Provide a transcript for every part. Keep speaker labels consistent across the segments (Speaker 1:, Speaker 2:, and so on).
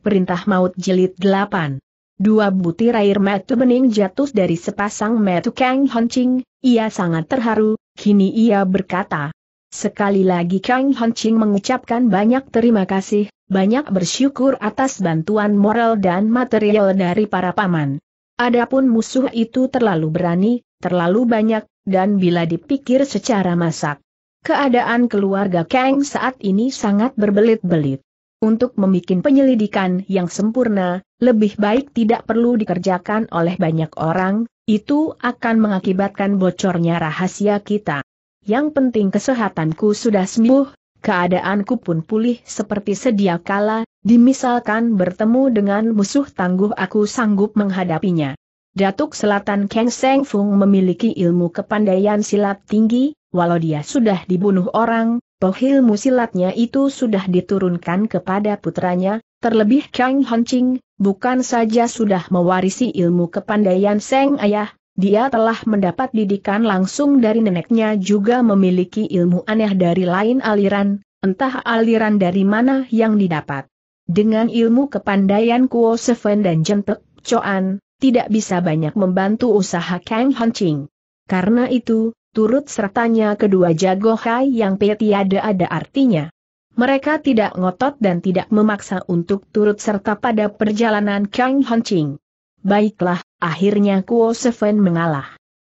Speaker 1: Perintah Maut Jilid 8 Dua butir air mata bening jatuh dari sepasang mata Kang Honcing, ia sangat terharu, kini ia berkata. Sekali lagi Kang Honcing mengucapkan banyak terima kasih, banyak bersyukur atas bantuan moral dan material dari para paman. Adapun musuh itu terlalu berani, terlalu banyak, dan bila dipikir secara masak. Keadaan keluarga Kang saat ini sangat berbelit-belit. Untuk membuat penyelidikan yang sempurna, lebih baik tidak perlu dikerjakan oleh banyak orang, itu akan mengakibatkan bocornya rahasia kita. Yang penting kesehatanku sudah sembuh, keadaanku pun pulih seperti sedia kala, dimisalkan bertemu dengan musuh tangguh aku sanggup menghadapinya. Datuk Selatan Kang Seng Fung memiliki ilmu kepandaian silat tinggi, walau dia sudah dibunuh orang, Tohil musilatnya itu sudah diturunkan kepada putranya, terlebih Kang Hancing, bukan saja sudah mewarisi ilmu kepandaian Seng Ayah, dia telah mendapat didikan langsung dari neneknya juga memiliki ilmu aneh dari lain aliran, entah aliran dari mana yang didapat. Dengan ilmu kepandaian Kuo Seven dan Jentek, Choan, tidak bisa banyak membantu usaha Kang Hancing. Karena itu, turut sertanya kedua jago hai yang tiada ada artinya. Mereka tidak ngotot dan tidak memaksa untuk turut serta pada perjalanan Kang Hanching. Baiklah, akhirnya Kuo Seven mengalah.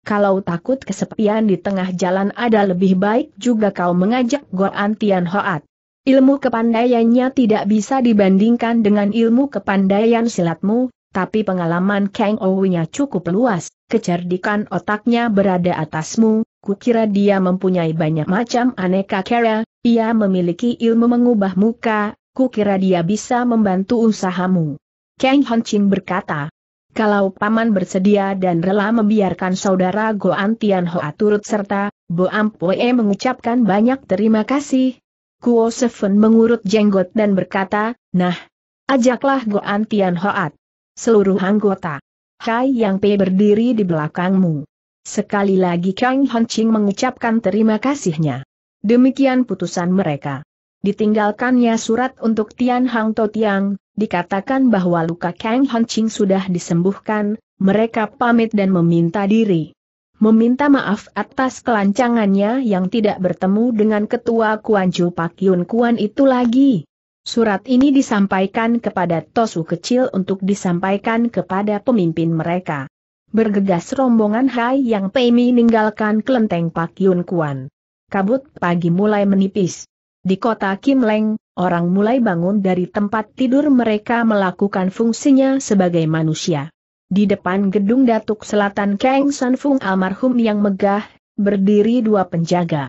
Speaker 1: Kalau takut kesepian di tengah jalan ada lebih baik juga kau mengajak Goan Tian Hoat. Ilmu kepandaiannya tidak bisa dibandingkan dengan ilmu kepandaian silatmu, tapi pengalaman Kang Owinya cukup luas, kecerdikan otaknya berada atasmu, kukira dia mempunyai banyak macam aneka cara, ia memiliki ilmu mengubah muka, kukira dia bisa membantu usahamu. Kang Honching berkata, kalau paman bersedia dan rela membiarkan saudara Goan Tianhoa turut serta, Am Poe mengucapkan banyak terima kasih. Kuo Seven mengurut jenggot dan berkata, nah, ajaklah Goan Hoat seluruh anggota. Kai Yang Pei berdiri di belakangmu. Sekali lagi Kang Ching mengucapkan terima kasihnya. Demikian putusan mereka. Ditinggalkannya surat untuk Tian Hang To Tiang, dikatakan bahwa luka Kang Ching sudah disembuhkan, mereka pamit dan meminta diri. Meminta maaf atas kelancangannya yang tidak bertemu dengan ketua Kuan Ju Pak Yun Kuan itu lagi. Surat ini disampaikan kepada Tosu kecil untuk disampaikan kepada pemimpin mereka. Bergegas rombongan Hai Yang Pei meninggalkan kelenteng Pak Yun Kuan. Kabut pagi mulai menipis. Di kota Kim Leng, orang mulai bangun dari tempat tidur mereka melakukan fungsinya sebagai manusia. Di depan gedung Datuk Selatan Kang San Fung almarhum yang megah, berdiri dua penjaga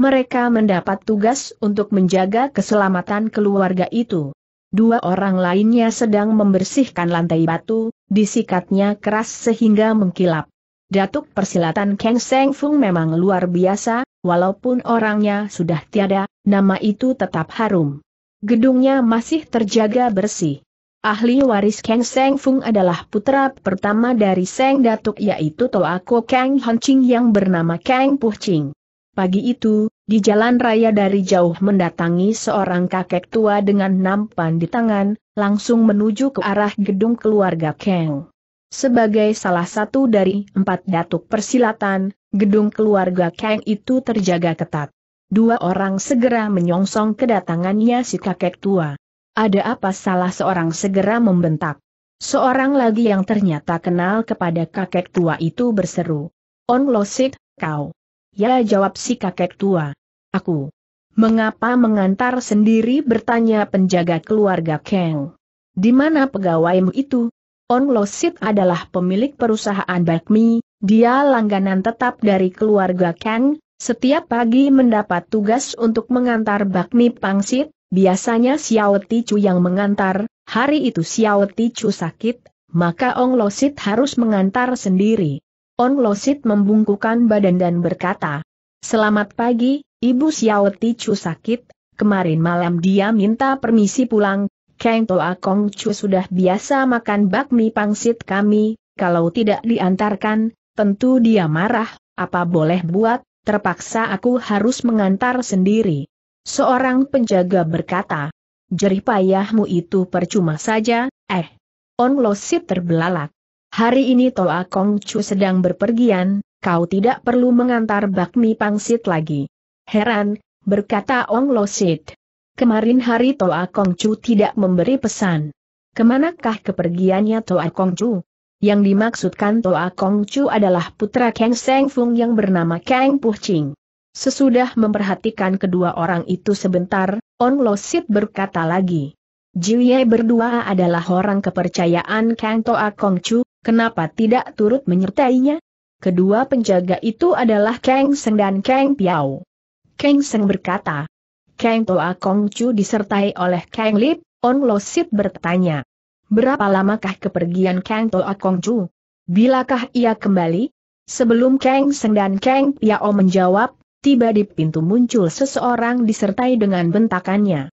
Speaker 1: mereka mendapat tugas untuk menjaga keselamatan keluarga itu. Dua orang lainnya sedang membersihkan lantai batu, disikatnya keras sehingga mengkilap. Datuk persilatan Kang Seng Fung memang luar biasa, walaupun orangnya sudah tiada, nama itu tetap harum. Gedungnya masih terjaga bersih. Ahli waris Kang Seng Fung adalah putra pertama dari Seng Datuk yaitu Toako Kang Ching yang bernama Kang Puching. Pagi itu, di jalan raya dari jauh mendatangi seorang kakek tua dengan nampan di tangan, langsung menuju ke arah gedung keluarga Kang. Sebagai salah satu dari empat datuk persilatan, gedung keluarga Kang itu terjaga ketat. Dua orang segera menyongsong kedatangannya si kakek tua. Ada apa salah seorang segera membentak. Seorang lagi yang ternyata kenal kepada kakek tua itu berseru. On Losit, kau. Ya jawab si kakek tua. Aku. Mengapa mengantar sendiri bertanya penjaga keluarga Kang. Di mana pegawaimu itu? On Losit adalah pemilik perusahaan bakmi, dia langganan tetap dari keluarga Kang, setiap pagi mendapat tugas untuk mengantar bakmi pangsit, biasanya Xiao Tichu yang mengantar, hari itu Xiao Tichu sakit, maka Ong Losit harus mengantar sendiri. On Losit membungkukan badan dan berkata, Selamat pagi, Ibu Xiao Chu sakit, kemarin malam dia minta permisi pulang, Kang Toa Kong Chu sudah biasa makan bakmi pangsit kami, kalau tidak diantarkan, tentu dia marah, apa boleh buat, terpaksa aku harus mengantar sendiri. Seorang penjaga berkata, jerih payahmu itu percuma saja, eh. On Losit terbelalak. Hari ini Toa Kong Chu sedang berpergian, kau tidak perlu mengantar bakmi pangsit lagi. Heran, berkata Ong Lo Sid. Kemarin hari Toa Kong Chu tidak memberi pesan. Kemanakah kepergiannya Toa Kong Chu? Yang dimaksudkan Toa Kong Chu adalah putra Kang Seng Fung yang bernama Kang Puh Ching. Sesudah memperhatikan kedua orang itu sebentar, Ong Lo Sid berkata lagi. Jiye berdua adalah orang kepercayaan Kang Toa Kong Chu, Kenapa tidak turut menyertainya? Kedua penjaga itu adalah Kang Seng dan Kang Piao. Kang Seng berkata, Kang Toa Kong Chu disertai oleh Kang Lip, On Lo Sit bertanya, Berapa lamakah kepergian Kang Toa Kong Chu? Bilakah ia kembali? Sebelum Kang Seng dan Kang Piao menjawab, tiba di pintu muncul seseorang disertai dengan bentakannya.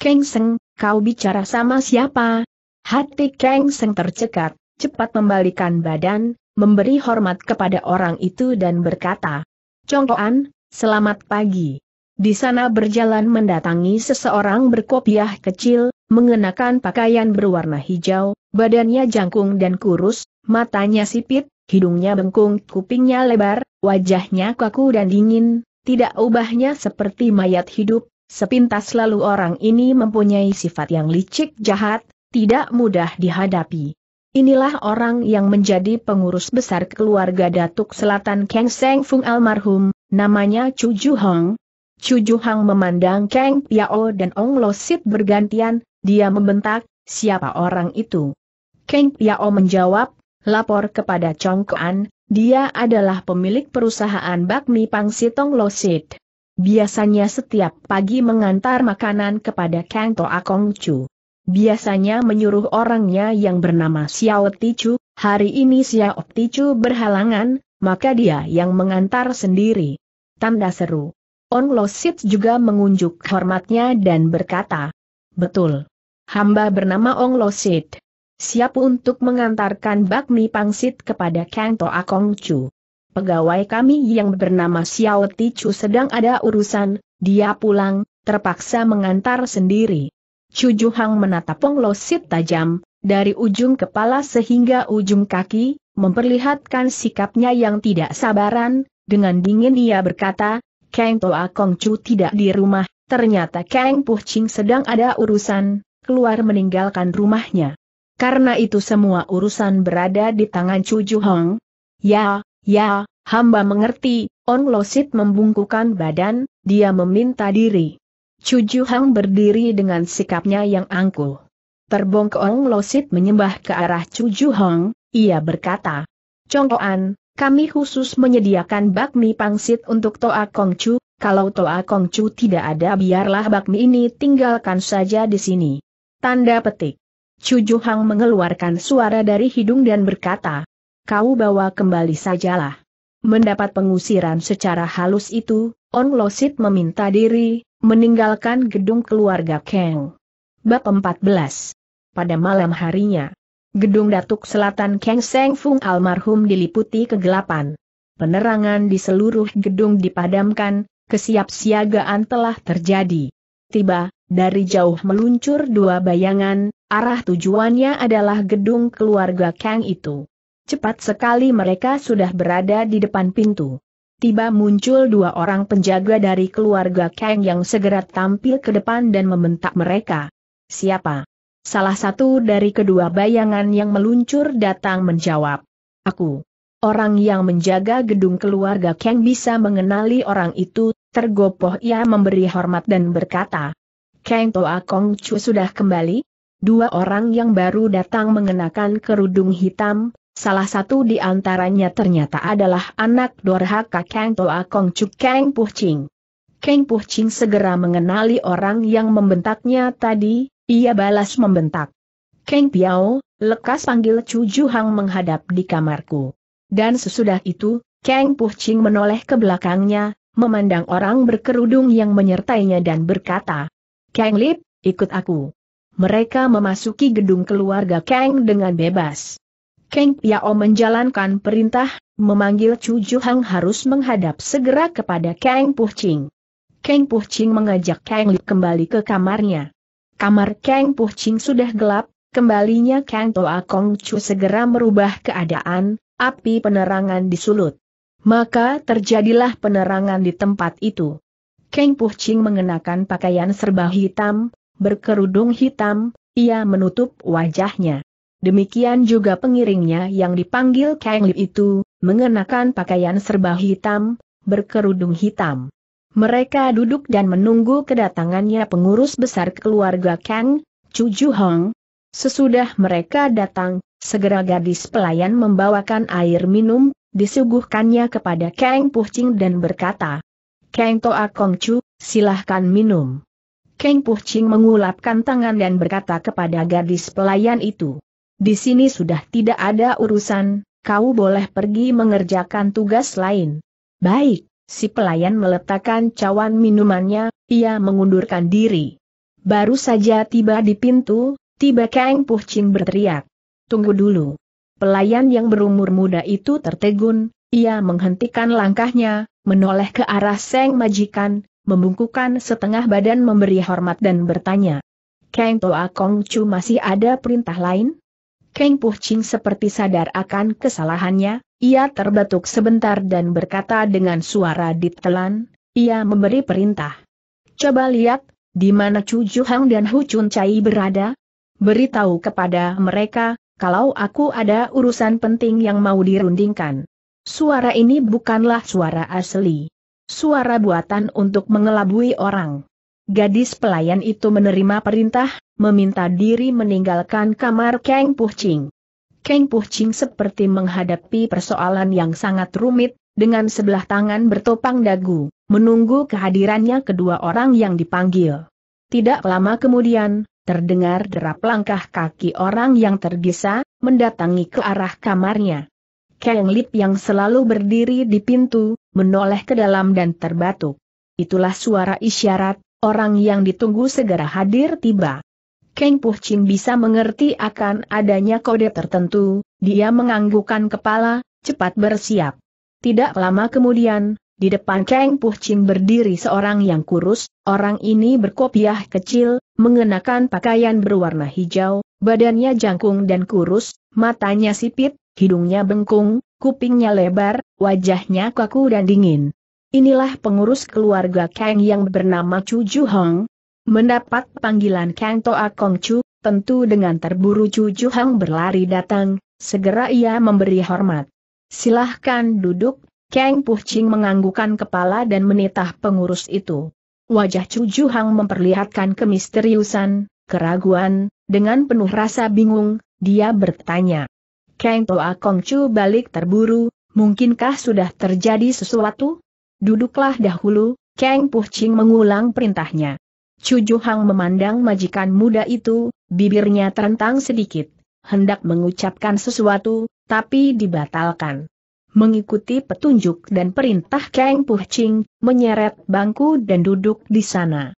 Speaker 1: Kang Seng, kau bicara sama siapa? Hati Kang Seng tercekat cepat membalikan badan, memberi hormat kepada orang itu dan berkata, Congkoan, selamat pagi. Di sana berjalan mendatangi seseorang berkopiah kecil, mengenakan pakaian berwarna hijau, badannya jangkung dan kurus, matanya sipit, hidungnya bengkung, kupingnya lebar, wajahnya kaku dan dingin, tidak ubahnya seperti mayat hidup, sepintas lalu orang ini mempunyai sifat yang licik jahat, tidak mudah dihadapi. Inilah orang yang menjadi pengurus besar keluarga Datuk Selatan Kang Seng Fung almarhum, namanya Chu Ju Hong. Chu Ju Hong memandang Kang Piao dan Ong Lo Sit bergantian, dia membentak, siapa orang itu? Kang Piao menjawab, lapor kepada Chong Kuan, dia adalah pemilik perusahaan bakmi pangsit Ong Lo Sit. Biasanya setiap pagi mengantar makanan kepada Kang Toa Kong Chu. Biasanya menyuruh orangnya yang bernama Xiao Ticu, hari ini Xiao Ticu berhalangan, maka dia yang mengantar sendiri. Tanda seru. Ong Losit juga mengunjuk hormatnya dan berkata, Betul. Hamba bernama Ong Losit. Siap untuk mengantarkan bakmi pangsit kepada Kang To Akong Chu. Pegawai kami yang bernama Xiao Ticu sedang ada urusan, dia pulang, terpaksa mengantar sendiri. Chu Juhang menatap Peng Lo Sit tajam, dari ujung kepala sehingga ujung kaki, memperlihatkan sikapnya yang tidak sabaran, dengan dingin ia berkata, Kang Toa Kong Chu tidak di rumah, ternyata Kang Puh Ching sedang ada urusan, keluar meninggalkan rumahnya. Karena itu semua urusan berada di tangan Chu Juhang. Ya, ya, hamba mengerti, On Losit membungkukan badan, dia meminta diri. Chu Hang berdiri dengan sikapnya yang angkuh. Terbongkong Losit menyembah ke arah Chu Hang, ia berkata, Congkoan, kami khusus menyediakan bakmi pangsit untuk Toa Kong Chu, kalau Toa Kong Chu tidak ada biarlah bakmi ini tinggalkan saja di sini. Tanda petik. Chu Hang mengeluarkan suara dari hidung dan berkata, kau bawa kembali sajalah. Mendapat pengusiran secara halus itu, On Losit meminta diri, meninggalkan gedung keluarga Kang. Bab 14. Pada malam harinya, gedung Datuk Selatan Kang Seng Fung almarhum diliputi kegelapan. Penerangan di seluruh gedung dipadamkan, kesiapsiagaan telah terjadi. Tiba, dari jauh meluncur dua bayangan, arah tujuannya adalah gedung keluarga Kang itu. Cepat sekali mereka sudah berada di depan pintu. Tiba muncul dua orang penjaga dari keluarga Kang yang segera tampil ke depan dan membentak mereka. Siapa? Salah satu dari kedua bayangan yang meluncur datang menjawab. Aku. Orang yang menjaga gedung keluarga Kang bisa mengenali orang itu, tergopoh ia memberi hormat dan berkata. Kang Toa Kong Chu sudah kembali? Dua orang yang baru datang mengenakan kerudung hitam, Salah satu di antaranya ternyata adalah anak dorhaka Kang Toa Kong Chuk Kang Puh Ching. Kang Puh Ching segera mengenali orang yang membentaknya tadi, ia balas membentak. Kang Piao, lekas panggil Chu Ju Hang menghadap di kamarku. Dan sesudah itu, Kang Puh Ching menoleh ke belakangnya, memandang orang berkerudung yang menyertainya dan berkata, Kang Lip, ikut aku. Mereka memasuki gedung keluarga Kang dengan bebas. Keng Piao menjalankan perintah, memanggil Chu Hang harus menghadap segera kepada Keng Puching. Puh Puching mengajak Keng Li kembali ke kamarnya. Kamar Puh Puching sudah gelap, kembalinya Keng Toa Kong Chu segera merubah keadaan, api penerangan disulut. Maka terjadilah penerangan di tempat itu. Puh Puching mengenakan pakaian serba hitam, berkerudung hitam, ia menutup wajahnya. Demikian juga pengiringnya yang dipanggil Kang Lip itu, mengenakan pakaian serba hitam, berkerudung hitam. Mereka duduk dan menunggu kedatangannya pengurus besar keluarga Kang, Chu Ju Hong. Sesudah mereka datang, segera gadis pelayan membawakan air minum, disuguhkannya kepada Kang Puching dan berkata, Kang Toa Kong Chu, silahkan minum. Kang Puching mengulapkan tangan dan berkata kepada gadis pelayan itu, di sini sudah tidak ada urusan, kau boleh pergi mengerjakan tugas lain. Baik, si pelayan meletakkan cawan minumannya, ia mengundurkan diri. Baru saja tiba di pintu, tiba Kang Ching berteriak. Tunggu dulu. Pelayan yang berumur muda itu tertegun, ia menghentikan langkahnya, menoleh ke arah Seng Majikan, membungkukkan setengah badan memberi hormat dan bertanya. Kang Toa Kong Chu masih ada perintah lain? Keng Puh Ching seperti sadar akan kesalahannya, ia terbatuk sebentar dan berkata dengan suara ditelan, ia memberi perintah. Coba lihat, di mana Chu Juhang dan Hu Chun Chai berada? Beritahu kepada mereka, kalau aku ada urusan penting yang mau dirundingkan. Suara ini bukanlah suara asli. Suara buatan untuk mengelabui orang. Gadis pelayan itu menerima perintah, meminta diri meninggalkan kamar Kang Puching. Kang Puching seperti menghadapi persoalan yang sangat rumit, dengan sebelah tangan bertopang dagu, menunggu kehadirannya kedua orang yang dipanggil. Tidak lama kemudian, terdengar derap langkah kaki orang yang tergesa, mendatangi ke arah kamarnya. Kang Lip yang selalu berdiri di pintu, menoleh ke dalam dan terbatuk. Itulah suara isyarat, Orang yang ditunggu segera hadir tiba. Keng Puh Chin bisa mengerti akan adanya kode tertentu, dia menganggukkan kepala, cepat bersiap. Tidak lama kemudian, di depan Keng Puh Chin berdiri seorang yang kurus, orang ini berkopiah kecil, mengenakan pakaian berwarna hijau, badannya jangkung dan kurus, matanya sipit, hidungnya bengkung, kupingnya lebar, wajahnya kaku dan dingin. Inilah pengurus keluarga Kang yang bernama Chu Ju Hong. Mendapat panggilan Kang Toa Kong Chu, tentu dengan terburu Chu Ju Hong berlari datang, segera ia memberi hormat. Silahkan duduk, Kang Puh Ching menganggukkan kepala dan menitah pengurus itu. Wajah Chu Ju Hong memperlihatkan kemisteriusan, keraguan, dengan penuh rasa bingung, dia bertanya. Kang Toa Kong Chu balik terburu, mungkinkah sudah terjadi sesuatu? Duduklah dahulu, Kang Puh Ching mengulang perintahnya. Chu Hang memandang majikan muda itu, bibirnya terentang sedikit, hendak mengucapkan sesuatu, tapi dibatalkan. Mengikuti petunjuk dan perintah Kang Puh Ching, menyeret bangku dan duduk di sana.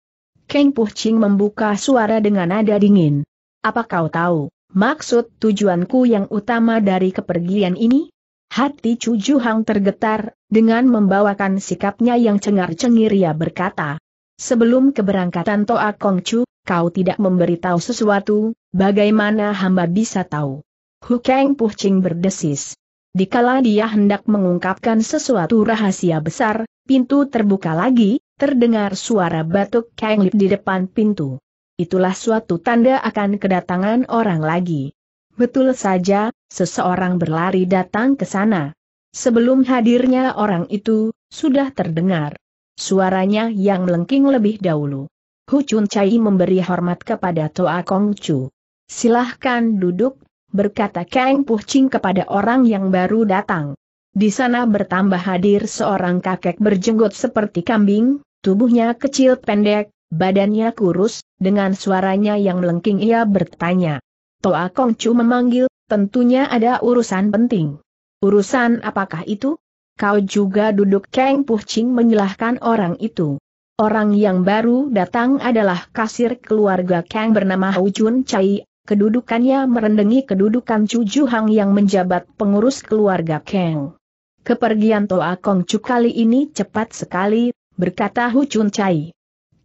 Speaker 1: Kang Puh Ching membuka suara dengan nada dingin. Apa kau tahu, maksud tujuanku yang utama dari kepergian ini? Hati Chu Juhang tergetar, dengan membawakan sikapnya yang cengar-cengir ia berkata. Sebelum keberangkatan Toa Kong Chu, kau tidak memberitahu sesuatu, bagaimana hamba bisa tahu? Puh Ching berdesis. Dikala dia hendak mengungkapkan sesuatu rahasia besar, pintu terbuka lagi, terdengar suara batuk Kang Lip di depan pintu. Itulah suatu tanda akan kedatangan orang lagi. Betul saja, Seseorang berlari datang ke sana. Sebelum hadirnya orang itu, sudah terdengar. Suaranya yang melengking lebih dahulu. Hu Chun Chai memberi hormat kepada Toa Kong Chu. Silahkan duduk, berkata Kang Puh Ching kepada orang yang baru datang. Di sana bertambah hadir seorang kakek berjenggot seperti kambing, tubuhnya kecil pendek, badannya kurus, dengan suaranya yang melengking ia bertanya. Toa Kongcu memanggil, tentunya ada urusan penting. Urusan apakah itu? Kau juga duduk Kang Puhcing menyalahkan orang itu. Orang yang baru datang adalah kasir keluarga Kang bernama Hu Jun Chai, kedudukannya merendengi kedudukan Chu Hang yang menjabat pengurus keluarga Kang. Kepergian Toa Kong Chu kali ini cepat sekali, berkata Hu Chun Chai.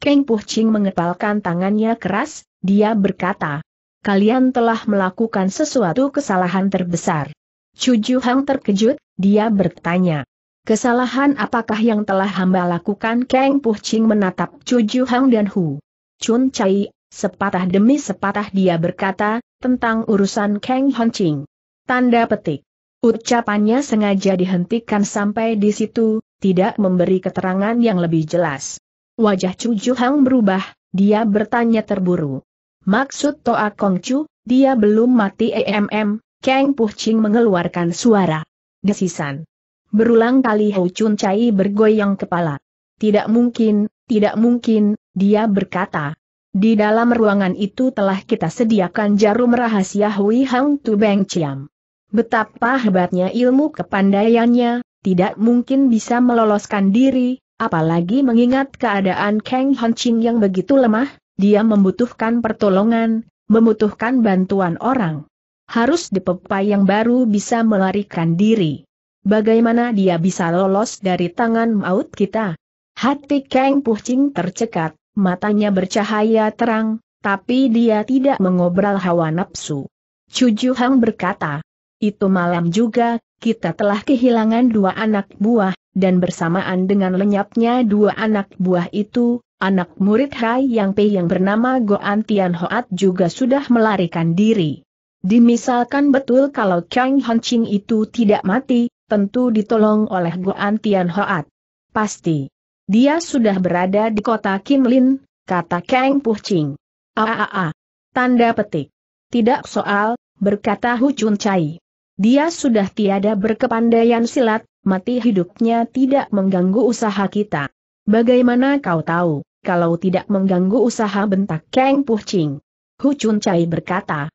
Speaker 1: Kang Ching mengepalkan tangannya keras, dia berkata, kalian telah melakukan sesuatu kesalahan terbesar. Ju Hang terkejut, dia bertanya. Kesalahan apakah yang telah hamba lakukan? Kang Ching menatap Ju Hang dan Hu. Chun Chai, sepatah demi sepatah dia berkata, tentang urusan Kang Hongqing. Tanda petik. Ucapannya sengaja dihentikan sampai di situ, tidak memberi keterangan yang lebih jelas. Wajah Chu Hang berubah, dia bertanya terburu. Maksud Toa Kongcu, dia belum mati emm, Kang Ching mengeluarkan suara. Desisan. Berulang kali Hou Chun Chai bergoyang kepala. Tidak mungkin, tidak mungkin, dia berkata. Di dalam ruangan itu telah kita sediakan jarum rahasia Hui Hang Tu Beng Chiam. Betapa hebatnya ilmu kepandaiannya, tidak mungkin bisa meloloskan diri, apalagi mengingat keadaan Kang Ching yang begitu lemah, dia membutuhkan pertolongan, membutuhkan bantuan orang. Harus dipepai yang baru bisa melarikan diri. Bagaimana dia bisa lolos dari tangan maut kita? Hati Kang Pucing tercekat, matanya bercahaya terang, tapi dia tidak mengobral hawa nafsu. Cuju Hang berkata, itu malam juga, kita telah kehilangan dua anak buah, dan bersamaan dengan lenyapnya dua anak buah itu, Anak murid Hai Yang Pei yang bernama Goan Tian Hoat juga sudah melarikan diri. Dimisalkan betul kalau Chang Han itu tidak mati, tentu ditolong oleh Goan Tian Hoat. Pasti. Dia sudah berada di kota Kinlin, kata Kang Puh Ching. Aaaa. Tanda petik. Tidak soal, berkata Hu Chun Chai. Dia sudah tiada berkepandaian silat, mati hidupnya tidak mengganggu usaha kita. Bagaimana kau tahu? kalau tidak mengganggu usaha bentak Kang Ching. Hu Chun Chai berkata,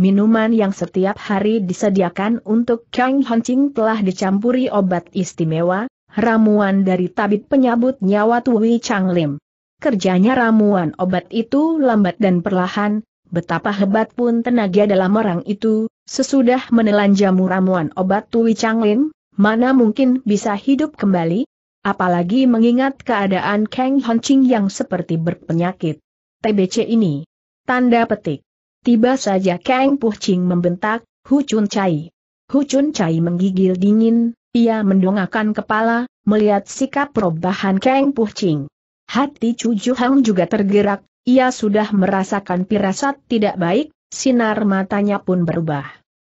Speaker 1: minuman yang setiap hari disediakan untuk Kang Ching telah dicampuri obat istimewa, ramuan dari tabib penyabut nyawa Tui Chang Lim. Kerjanya ramuan obat itu lambat dan perlahan, betapa hebat pun tenaga dalam orang itu, sesudah menelan jamu ramuan obat Tui Chang Lim, mana mungkin bisa hidup kembali? Apalagi mengingat keadaan Kang Honching yang seperti berpenyakit. TBC ini. Tanda petik. Tiba saja Kang Puching membentak, Hu Chun Chai. Hu Chun Chai menggigil dingin, ia mendongakkan kepala, melihat sikap perubahan Kang Puching. Hati Chu Hang juga tergerak, ia sudah merasakan pirasat tidak baik, sinar matanya pun berubah.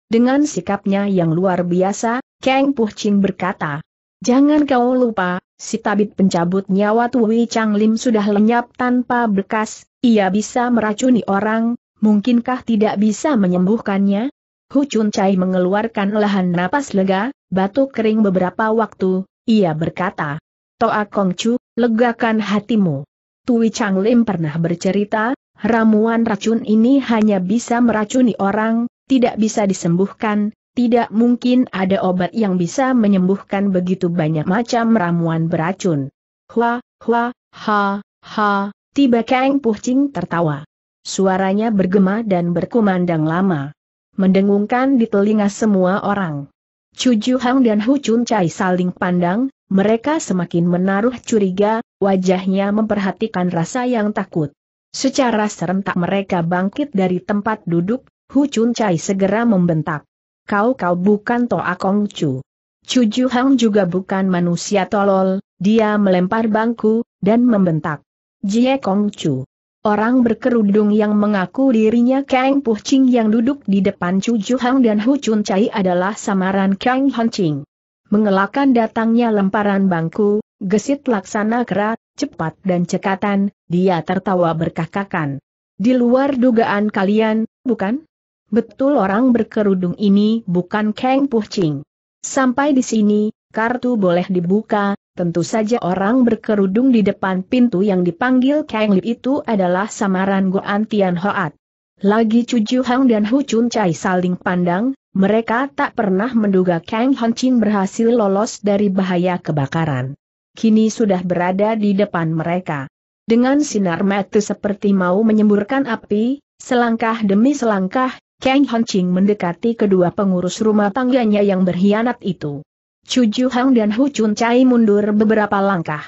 Speaker 1: Dengan sikapnya yang luar biasa, Kang Puching berkata, Jangan kau lupa, si tabib pencabut nyawa Tui Chang Lim sudah lenyap tanpa bekas, ia bisa meracuni orang, mungkinkah tidak bisa menyembuhkannya? Hu Chun Chai mengeluarkan lahan napas lega, batuk kering beberapa waktu, ia berkata. Toa Kong Chu, legakan hatimu. Tui Chang Lim pernah bercerita, ramuan racun ini hanya bisa meracuni orang, tidak bisa disembuhkan, tidak mungkin ada obat yang bisa menyembuhkan begitu banyak macam ramuan beracun. Hua, hua, ha, ha, tiba Kang Puhcing tertawa. Suaranya bergema dan berkumandang lama. Mendengungkan di telinga semua orang. Chu Hang dan Hu Chun Chai saling pandang, mereka semakin menaruh curiga, wajahnya memperhatikan rasa yang takut. Secara serentak mereka bangkit dari tempat duduk, Hu Chun Chai segera membentak kau-kau bukan Toa Kong Chu. Chu Ju Hang juga bukan manusia tolol, dia melempar bangku, dan membentak. Jie Kong Chu. Orang berkerudung yang mengaku dirinya Kang Puh Ching yang duduk di depan Chu Ju Hang dan Hu Chun Chai adalah samaran Kang Han Ching. Mengelakkan datangnya lemparan bangku, gesit laksana kera, cepat dan cekatan, dia tertawa berkakakan. Di luar dugaan kalian, bukan? Betul orang berkerudung ini bukan Kang Puching. Sampai di sini, kartu boleh dibuka, tentu saja orang berkerudung di depan pintu yang dipanggil Kang Li itu adalah samaran Goan Tian Hoat. Lagi Chu Hang dan Hu Chun Chai saling pandang, mereka tak pernah menduga Kang Ching berhasil lolos dari bahaya kebakaran. Kini sudah berada di depan mereka. Dengan sinar mata seperti mau menyemburkan api, selangkah demi selangkah, Kang Ching mendekati kedua pengurus rumah tangganya yang berkhianat itu. Chu Ju Hang dan Hu Chun Chai mundur beberapa langkah.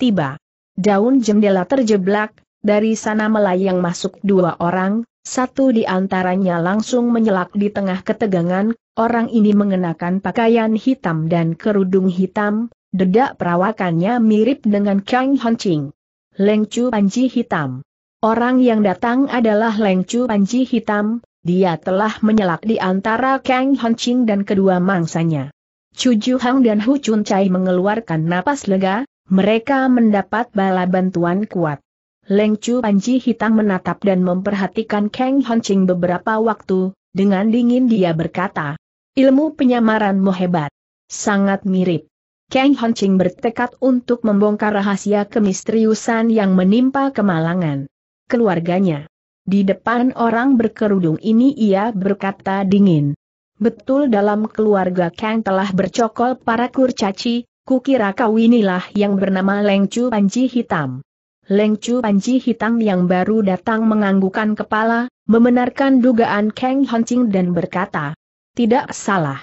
Speaker 1: Tiba. Daun jendela terjeblak, dari sana melayang masuk dua orang, satu di antaranya langsung menyelak di tengah ketegangan, orang ini mengenakan pakaian hitam dan kerudung hitam, dedak perawakannya mirip dengan Kang Leng Lengcu Panji Hitam Orang yang datang adalah Lengcu Panji Hitam, dia telah menyelak di antara Kang Hongqing dan kedua mangsanya. Chu Ju Hang dan Hu Chun Chai mengeluarkan napas lega, mereka mendapat bala bantuan kuat. Leng Chu Panji hitam menatap dan memperhatikan Kang Hongqing beberapa waktu, dengan dingin dia berkata, ilmu penyamaranmu hebat. Sangat mirip. Kang Hongqing bertekad untuk membongkar rahasia kemisteriusan yang menimpa kemalangan keluarganya. Di depan orang berkerudung ini ia berkata dingin. Betul dalam keluarga Kang telah bercokol para kurcaci, kukira kau inilah yang bernama Lengcu Panji Hitam. Lengcu Panji Hitam yang baru datang menganggukan kepala, membenarkan dugaan Kang Hancing dan berkata, Tidak salah.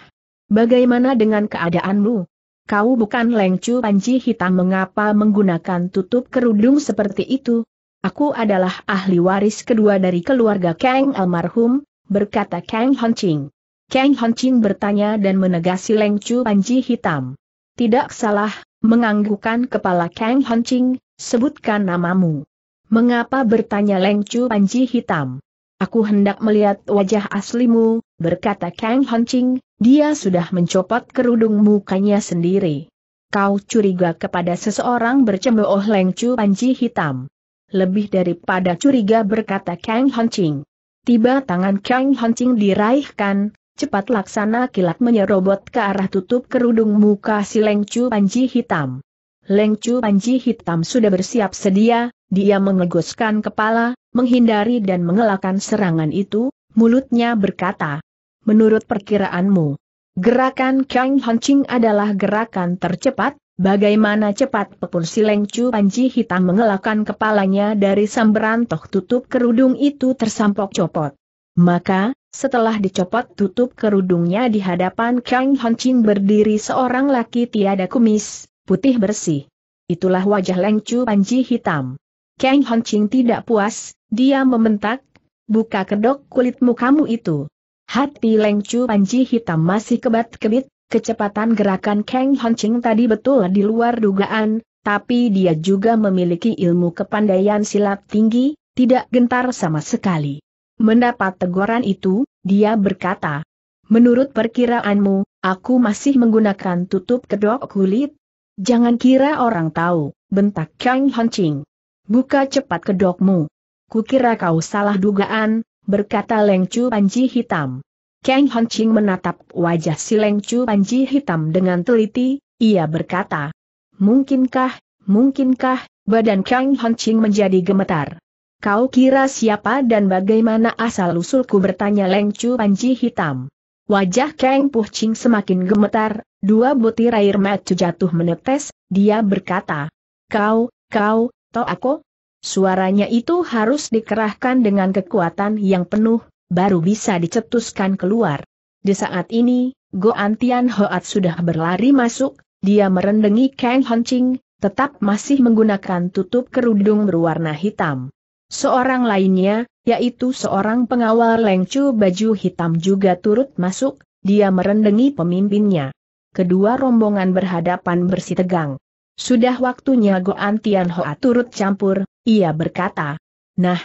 Speaker 1: Bagaimana dengan keadaanmu? Kau bukan Lengcu Panji Hitam mengapa menggunakan tutup kerudung seperti itu? Aku adalah ahli waris kedua dari keluarga Kang almarhum, berkata Kang Honching. Kang Honching bertanya dan menegasi Leng Chu Panji hitam. Tidak salah, menganggukkan kepala Kang Honching, sebutkan namamu. Mengapa bertanya Leng Chu Panji hitam? Aku hendak melihat wajah aslimu, berkata Kang Honching, dia sudah mencopot kerudung mukanya sendiri. Kau curiga kepada seseorang bercemooh Leng Chu Panji hitam lebih daripada curiga berkata Kang Hancing. Tiba tangan Kang Hancing diraihkan, cepat laksana kilat menyerobot ke arah tutup kerudung muka si Lengcu Panji Hitam. Lengcu Panji Hitam sudah bersiap sedia, dia mengeguskan kepala, menghindari dan mengelakkan serangan itu, mulutnya berkata, Menurut perkiraanmu, gerakan Kang Hancing adalah gerakan tercepat, Bagaimana cepat pekul si lengcu panji hitam mengelakkan kepalanya dari samberan toh tutup kerudung itu tersampok copot. Maka, setelah dicopot tutup kerudungnya di hadapan Kang Hancing berdiri seorang laki tiada kumis, putih bersih. Itulah wajah lengcu panji hitam. Kang Hancing tidak puas, dia mementak. buka kedok kulitmu kamu itu. Hati lengcu panji hitam masih kebat-kebit, Kecepatan gerakan Kang Honching tadi betul di luar dugaan, tapi dia juga memiliki ilmu kepandaian silat tinggi, tidak gentar sama sekali. Mendapat teguran itu, dia berkata, Menurut perkiraanmu, aku masih menggunakan tutup kedok kulit? Jangan kira orang tahu, bentak Kang Honching. Buka cepat kedokmu. Kukira kau salah dugaan, berkata Leng Chu Panji Hitam. Kang Hongqing menatap wajah si Leng Chu Panji hitam dengan teliti, ia berkata. Mungkinkah, mungkinkah, badan Kang Hongqing menjadi gemetar. Kau kira siapa dan bagaimana asal-usulku bertanya Leng Chu Panji hitam. Wajah Kang Puhcing semakin gemetar, dua butir air mata jatuh menetes, dia berkata. Kau, kau, to aku? Suaranya itu harus dikerahkan dengan kekuatan yang penuh, baru bisa dicetuskan keluar. Di saat ini, Go Antian Hoat sudah berlari masuk, dia merendengi Kang Hongqing, tetap masih menggunakan tutup kerudung berwarna hitam. Seorang lainnya, yaitu seorang pengawal lengcu baju hitam juga turut masuk, dia merendengi pemimpinnya. Kedua rombongan berhadapan bersih tegang. Sudah waktunya Go Antian Hoa turut campur, ia berkata. Nah,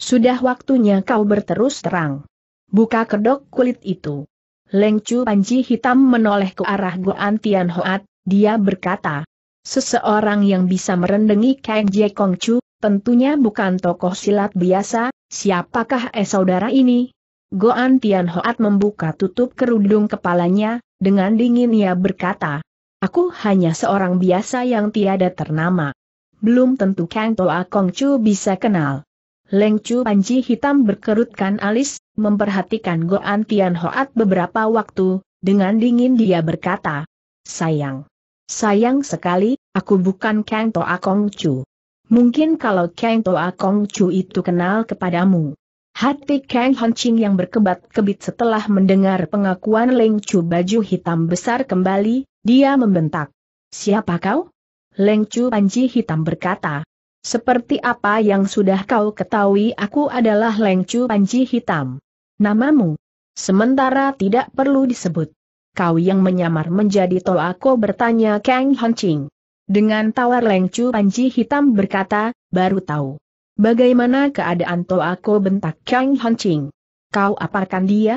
Speaker 1: sudah waktunya kau berterus terang. Buka kedok kulit itu. Lengcu panji hitam menoleh ke arah Goan Tian Hoat, dia berkata. Seseorang yang bisa merendengi Kang Jie Kong Chu, tentunya bukan tokoh silat biasa, siapakah eh saudara ini? Goan Tian Hoat membuka tutup kerudung kepalanya, dengan dingin ia berkata. Aku hanya seorang biasa yang tiada ternama. Belum tentu Kang Toa Kong Chu bisa kenal. Leng Chu hitam berkerutkan alis, memperhatikan Goan Tian Hoat beberapa waktu, dengan dingin dia berkata, Sayang. Sayang sekali, aku bukan Kang Toa Kong Chu. Mungkin kalau Kang Toa Kong Chu itu kenal kepadamu. Hati Kang Honcing yang berkebat-kebit setelah mendengar pengakuan Leng Chu baju hitam besar kembali, dia membentak. Siapa kau? Leng Chu Panji hitam berkata, seperti apa yang sudah kau ketahui aku adalah Lengcu Panji Hitam. Namamu. Sementara tidak perlu disebut. Kau yang menyamar menjadi Toa Toako bertanya Kang Hancing. Dengan tawar Lengcu Panji Hitam berkata, baru tahu. Bagaimana keadaan Toa Toako bentak Kang Hancing? Kau apakan dia?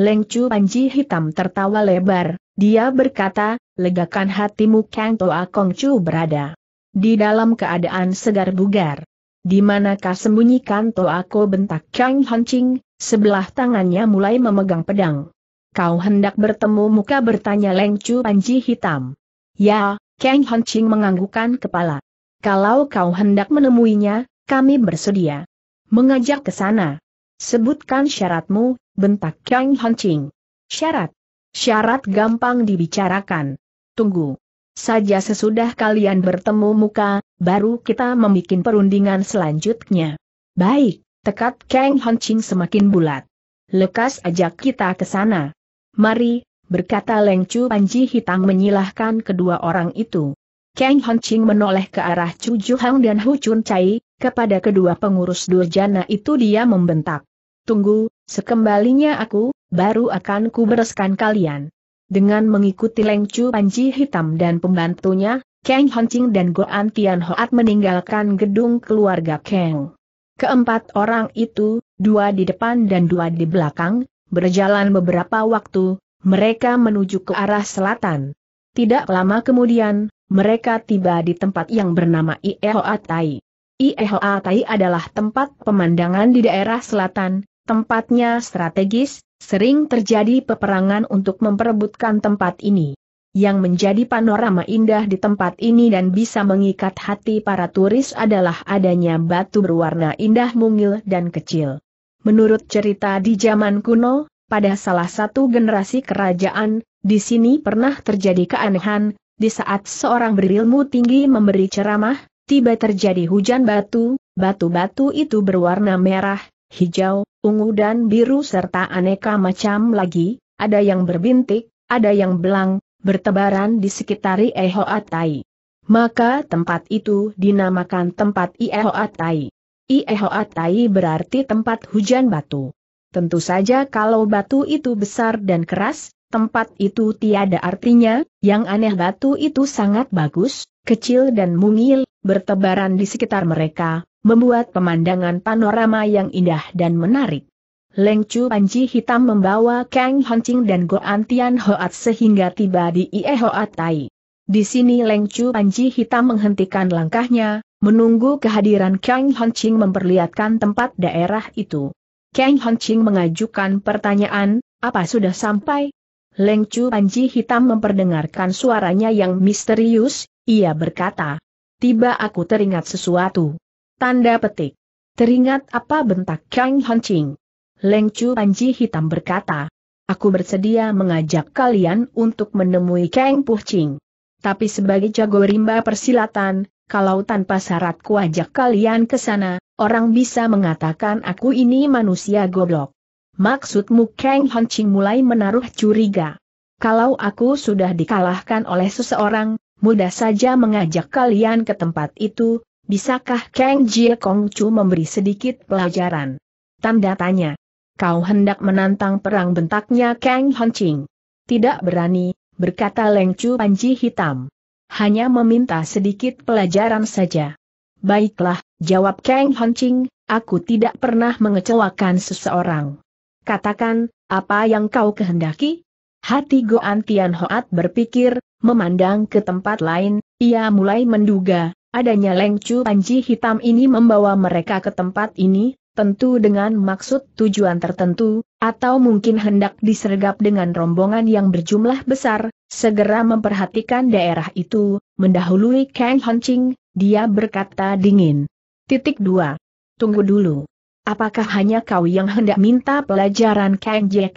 Speaker 1: Lengcu Panji Hitam tertawa lebar, dia berkata, legakan hatimu Kang Toakong Chu berada di dalam keadaan segar bugar. Di manakah sembunyikan Toako bentak Chang Hancing, sebelah tangannya mulai memegang pedang. Kau hendak bertemu muka bertanya Leng Chu Panji Hitam. Ya, Kang Hancing menganggukkan kepala. Kalau kau hendak menemuinya, kami bersedia. Mengajak ke sana. Sebutkan syaratmu, bentak Kang Hancing. Syarat. Syarat gampang dibicarakan. Tunggu saja sesudah kalian bertemu muka, baru kita membuat perundingan selanjutnya. Baik, tekad Kang Hongqing semakin bulat. Lekas ajak kita ke sana. Mari, berkata Leng Chu Panji Hitam menyilahkan kedua orang itu. Kang Hongqing menoleh ke arah Chu Juhang dan Hu Chun Chai, kepada kedua pengurus durjana itu dia membentak. Tunggu, sekembalinya aku, baru akan kubereskan kalian. Dengan mengikuti Leng Chu Panji Hitam dan pembantunya, Kang Hongqing dan Goan Tian meninggalkan gedung keluarga Kang. Keempat orang itu, dua di depan dan dua di belakang, berjalan beberapa waktu, mereka menuju ke arah selatan. Tidak lama kemudian, mereka tiba di tempat yang bernama Iehoatai. Iehoatai adalah tempat pemandangan di daerah selatan, tempatnya strategis, Sering terjadi peperangan untuk memperebutkan tempat ini. Yang menjadi panorama indah di tempat ini dan bisa mengikat hati para turis adalah adanya batu berwarna indah mungil dan kecil. Menurut cerita di zaman kuno, pada salah satu generasi kerajaan, di sini pernah terjadi keanehan, di saat seorang berilmu tinggi memberi ceramah, tiba terjadi hujan batu, batu-batu itu berwarna merah, hijau, ungu dan biru serta aneka macam lagi, ada yang berbintik, ada yang belang, bertebaran di sekitar Iehoatai. Maka tempat itu dinamakan tempat Iehoatai. Iehoatai berarti tempat hujan batu. Tentu saja kalau batu itu besar dan keras, tempat itu tiada artinya, yang aneh batu itu sangat bagus, kecil dan mungil, bertebaran di sekitar mereka, membuat pemandangan panorama yang indah dan menarik. Leng Chu Panji hitam membawa Kang Hancing dan Goan Tian Hoat sehingga tiba di Ie Hoat Tai. Di sini Leng Chu Panji hitam menghentikan langkahnya, menunggu kehadiran Kang Hancing memperlihatkan tempat daerah itu. Kang Hancing mengajukan pertanyaan, apa sudah sampai? Leng Chu Panji hitam memperdengarkan suaranya yang misterius, ia berkata, tiba aku teringat sesuatu. Tanda petik. Teringat apa bentak Kang Hancing? Leng Chu Panji Hitam berkata, aku bersedia mengajak kalian untuk menemui Kang Ching. Tapi sebagai jago rimba persilatan, kalau tanpa syarat kuajak kalian ke sana, orang bisa mengatakan aku ini manusia goblok. Maksudmu Kang Hancing mulai menaruh curiga. Kalau aku sudah dikalahkan oleh seseorang, mudah saja mengajak kalian ke tempat itu, bisakah Kang Jie Kong Chu memberi sedikit pelajaran? Tanda tanya. Kau hendak menantang perang bentaknya Kang Hancing. Tidak berani, berkata Leng Chu Panji Hitam. Hanya meminta sedikit pelajaran saja. Baiklah, jawab Kang Hancing, aku tidak pernah mengecewakan seseorang. Katakan, apa yang kau kehendaki? Hati Goan Tian Hoat berpikir, Memandang ke tempat lain, ia mulai menduga, adanya lengcu panji hitam ini membawa mereka ke tempat ini, tentu dengan maksud tujuan tertentu, atau mungkin hendak disergap dengan rombongan yang berjumlah besar, segera memperhatikan daerah itu, mendahului Kang Hancing, dia berkata dingin. Titik 2. Tunggu dulu. Apakah hanya kau yang hendak minta pelajaran Kang Jie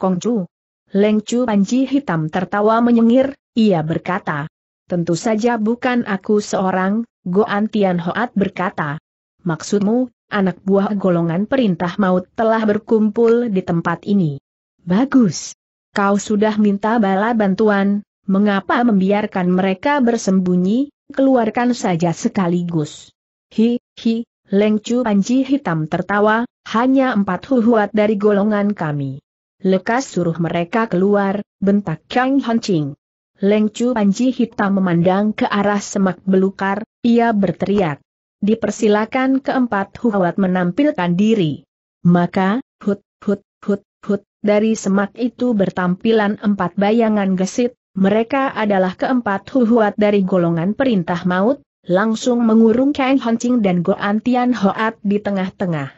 Speaker 1: Leng Chu Panji hitam tertawa menyengir, ia berkata, Tentu saja bukan aku seorang, Goan Tian Hoat berkata. Maksudmu, anak buah golongan perintah maut telah berkumpul di tempat ini. Bagus. Kau sudah minta bala bantuan, mengapa membiarkan mereka bersembunyi, keluarkan saja sekaligus. Hi, hi, lengcu Panji hitam tertawa, hanya empat huhuat dari golongan kami. Lekas suruh mereka keluar, bentak Kang Hancing. Lengcu Panji Hitam memandang ke arah semak belukar, ia berteriak. Dipersilakan keempat huawat menampilkan diri. Maka, hut, hut, hut, hut, dari semak itu bertampilan empat bayangan gesit, mereka adalah keempat huwat dari golongan perintah maut, langsung mengurung Kang Hancing dan Goan Tian Hoat di tengah-tengah.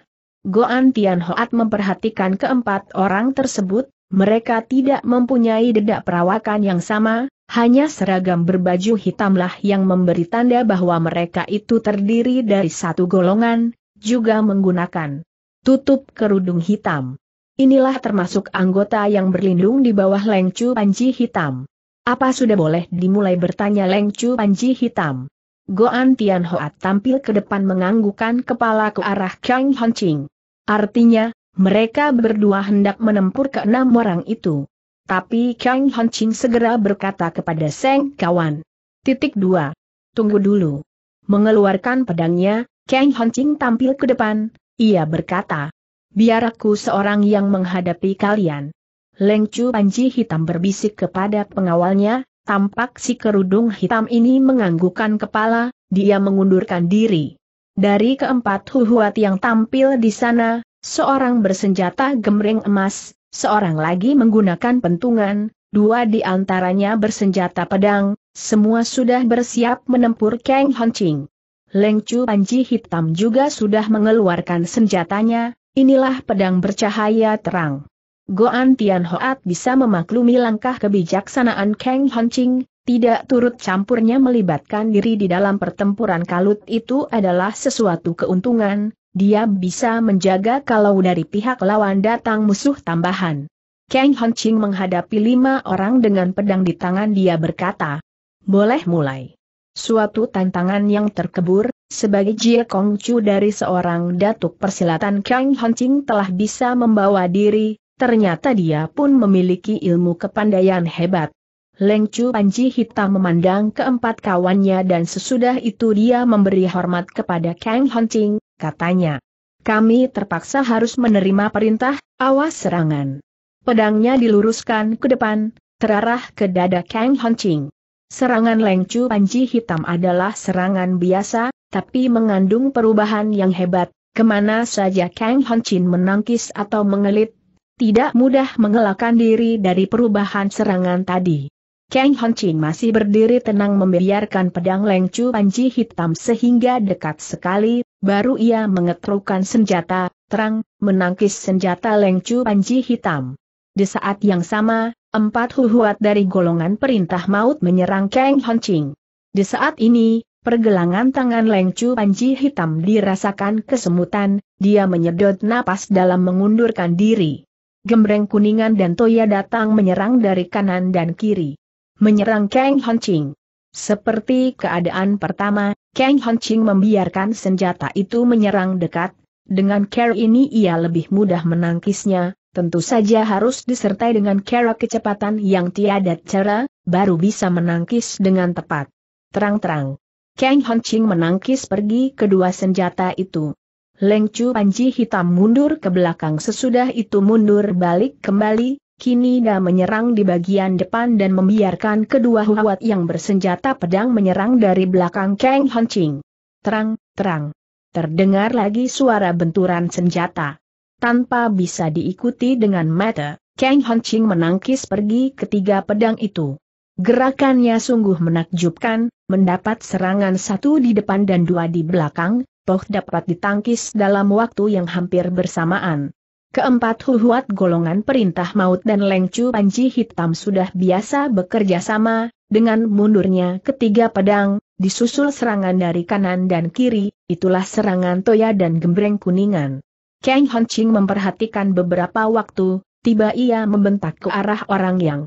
Speaker 1: Goan Tian Hoat memperhatikan keempat orang tersebut, mereka tidak mempunyai dedak perawakan yang sama, hanya seragam berbaju hitamlah yang memberi tanda bahwa mereka itu terdiri dari satu golongan, juga menggunakan tutup kerudung hitam. Inilah termasuk anggota yang berlindung di bawah lengcu panji hitam. Apa sudah boleh dimulai bertanya lengcu panji hitam? Goan Tian Hoat tampil ke depan menganggukan kepala ke arah Kang Hong Ching. Artinya, mereka berdua hendak menempur ke enam orang itu. Tapi Kang Hanching segera berkata kepada Seng kawan. Titik dua. Tunggu dulu. Mengeluarkan pedangnya, Kang Hanching tampil ke depan, ia berkata. Biar aku seorang yang menghadapi kalian. Leng Chu Panji hitam berbisik kepada pengawalnya, tampak si kerudung hitam ini menganggukkan kepala, dia mengundurkan diri. Dari keempat huhuat yang tampil di sana, Seorang bersenjata gemring emas, seorang lagi menggunakan pentungan, dua di antaranya bersenjata pedang, semua sudah bersiap menempur Kang Hancing. Leng Chu Panji Hitam juga sudah mengeluarkan senjatanya, inilah pedang bercahaya terang. Goan Tian Hoat bisa memaklumi langkah kebijaksanaan Kang Hancing, tidak turut campurnya melibatkan diri di dalam pertempuran kalut itu adalah sesuatu keuntungan, dia bisa menjaga kalau dari pihak lawan datang musuh tambahan. Kang Ching menghadapi lima orang dengan pedang di tangan dia berkata, boleh mulai. Suatu tantangan yang terkebur, sebagai Jie Chu dari seorang datuk persilatan Kang Ching telah bisa membawa diri, ternyata dia pun memiliki ilmu kepandaian hebat. Leng Chu Panji hitam memandang keempat kawannya dan sesudah itu dia memberi hormat kepada Kang Ching, katanya. Kami terpaksa harus menerima perintah, awas serangan. Pedangnya diluruskan ke depan, terarah ke dada Kang Hancing. Serangan lengcu panji hitam adalah serangan biasa, tapi mengandung perubahan yang hebat, kemana saja Kang Hancing menangkis atau mengelit, tidak mudah mengelakkan diri dari perubahan serangan tadi. Kang Hancing masih berdiri tenang membiarkan pedang lengcu panji hitam sehingga dekat sekali Baru ia mengetrukan senjata, terang, menangkis senjata lengcu panji hitam. Di saat yang sama, empat huhuat dari golongan perintah maut menyerang Kang Hancing. Di saat ini, pergelangan tangan lengcu panji hitam dirasakan kesemutan, dia menyedot napas dalam mengundurkan diri. Gembreng kuningan dan Toya datang menyerang dari kanan dan kiri. Menyerang Kang Hancing. Seperti keadaan pertama, Kang Hongqing membiarkan senjata itu menyerang dekat, dengan cara ini ia lebih mudah menangkisnya, tentu saja harus disertai dengan cara kecepatan yang tiada cara, baru bisa menangkis dengan tepat. Terang-terang, Kang Hongqing menangkis pergi kedua senjata itu. Leng Chu Panji hitam mundur ke belakang sesudah itu mundur balik kembali, Kini Da menyerang di bagian depan dan membiarkan kedua huwat yang bersenjata pedang menyerang dari belakang Kang Hanching. Terang, terang. Terdengar lagi suara benturan senjata. Tanpa bisa diikuti dengan mata, Kang Hanching menangkis pergi ketiga pedang itu. Gerakannya sungguh menakjubkan, mendapat serangan satu di depan dan dua di belakang, toh dapat ditangkis dalam waktu yang hampir bersamaan. Keempat huhuat golongan perintah maut dan lengcu panji hitam sudah biasa bekerja sama, dengan mundurnya ketiga pedang, disusul serangan dari kanan dan kiri, itulah serangan Toya dan Gembreng Kuningan. Kang Honching memperhatikan beberapa waktu, tiba ia membentak ke arah orang yang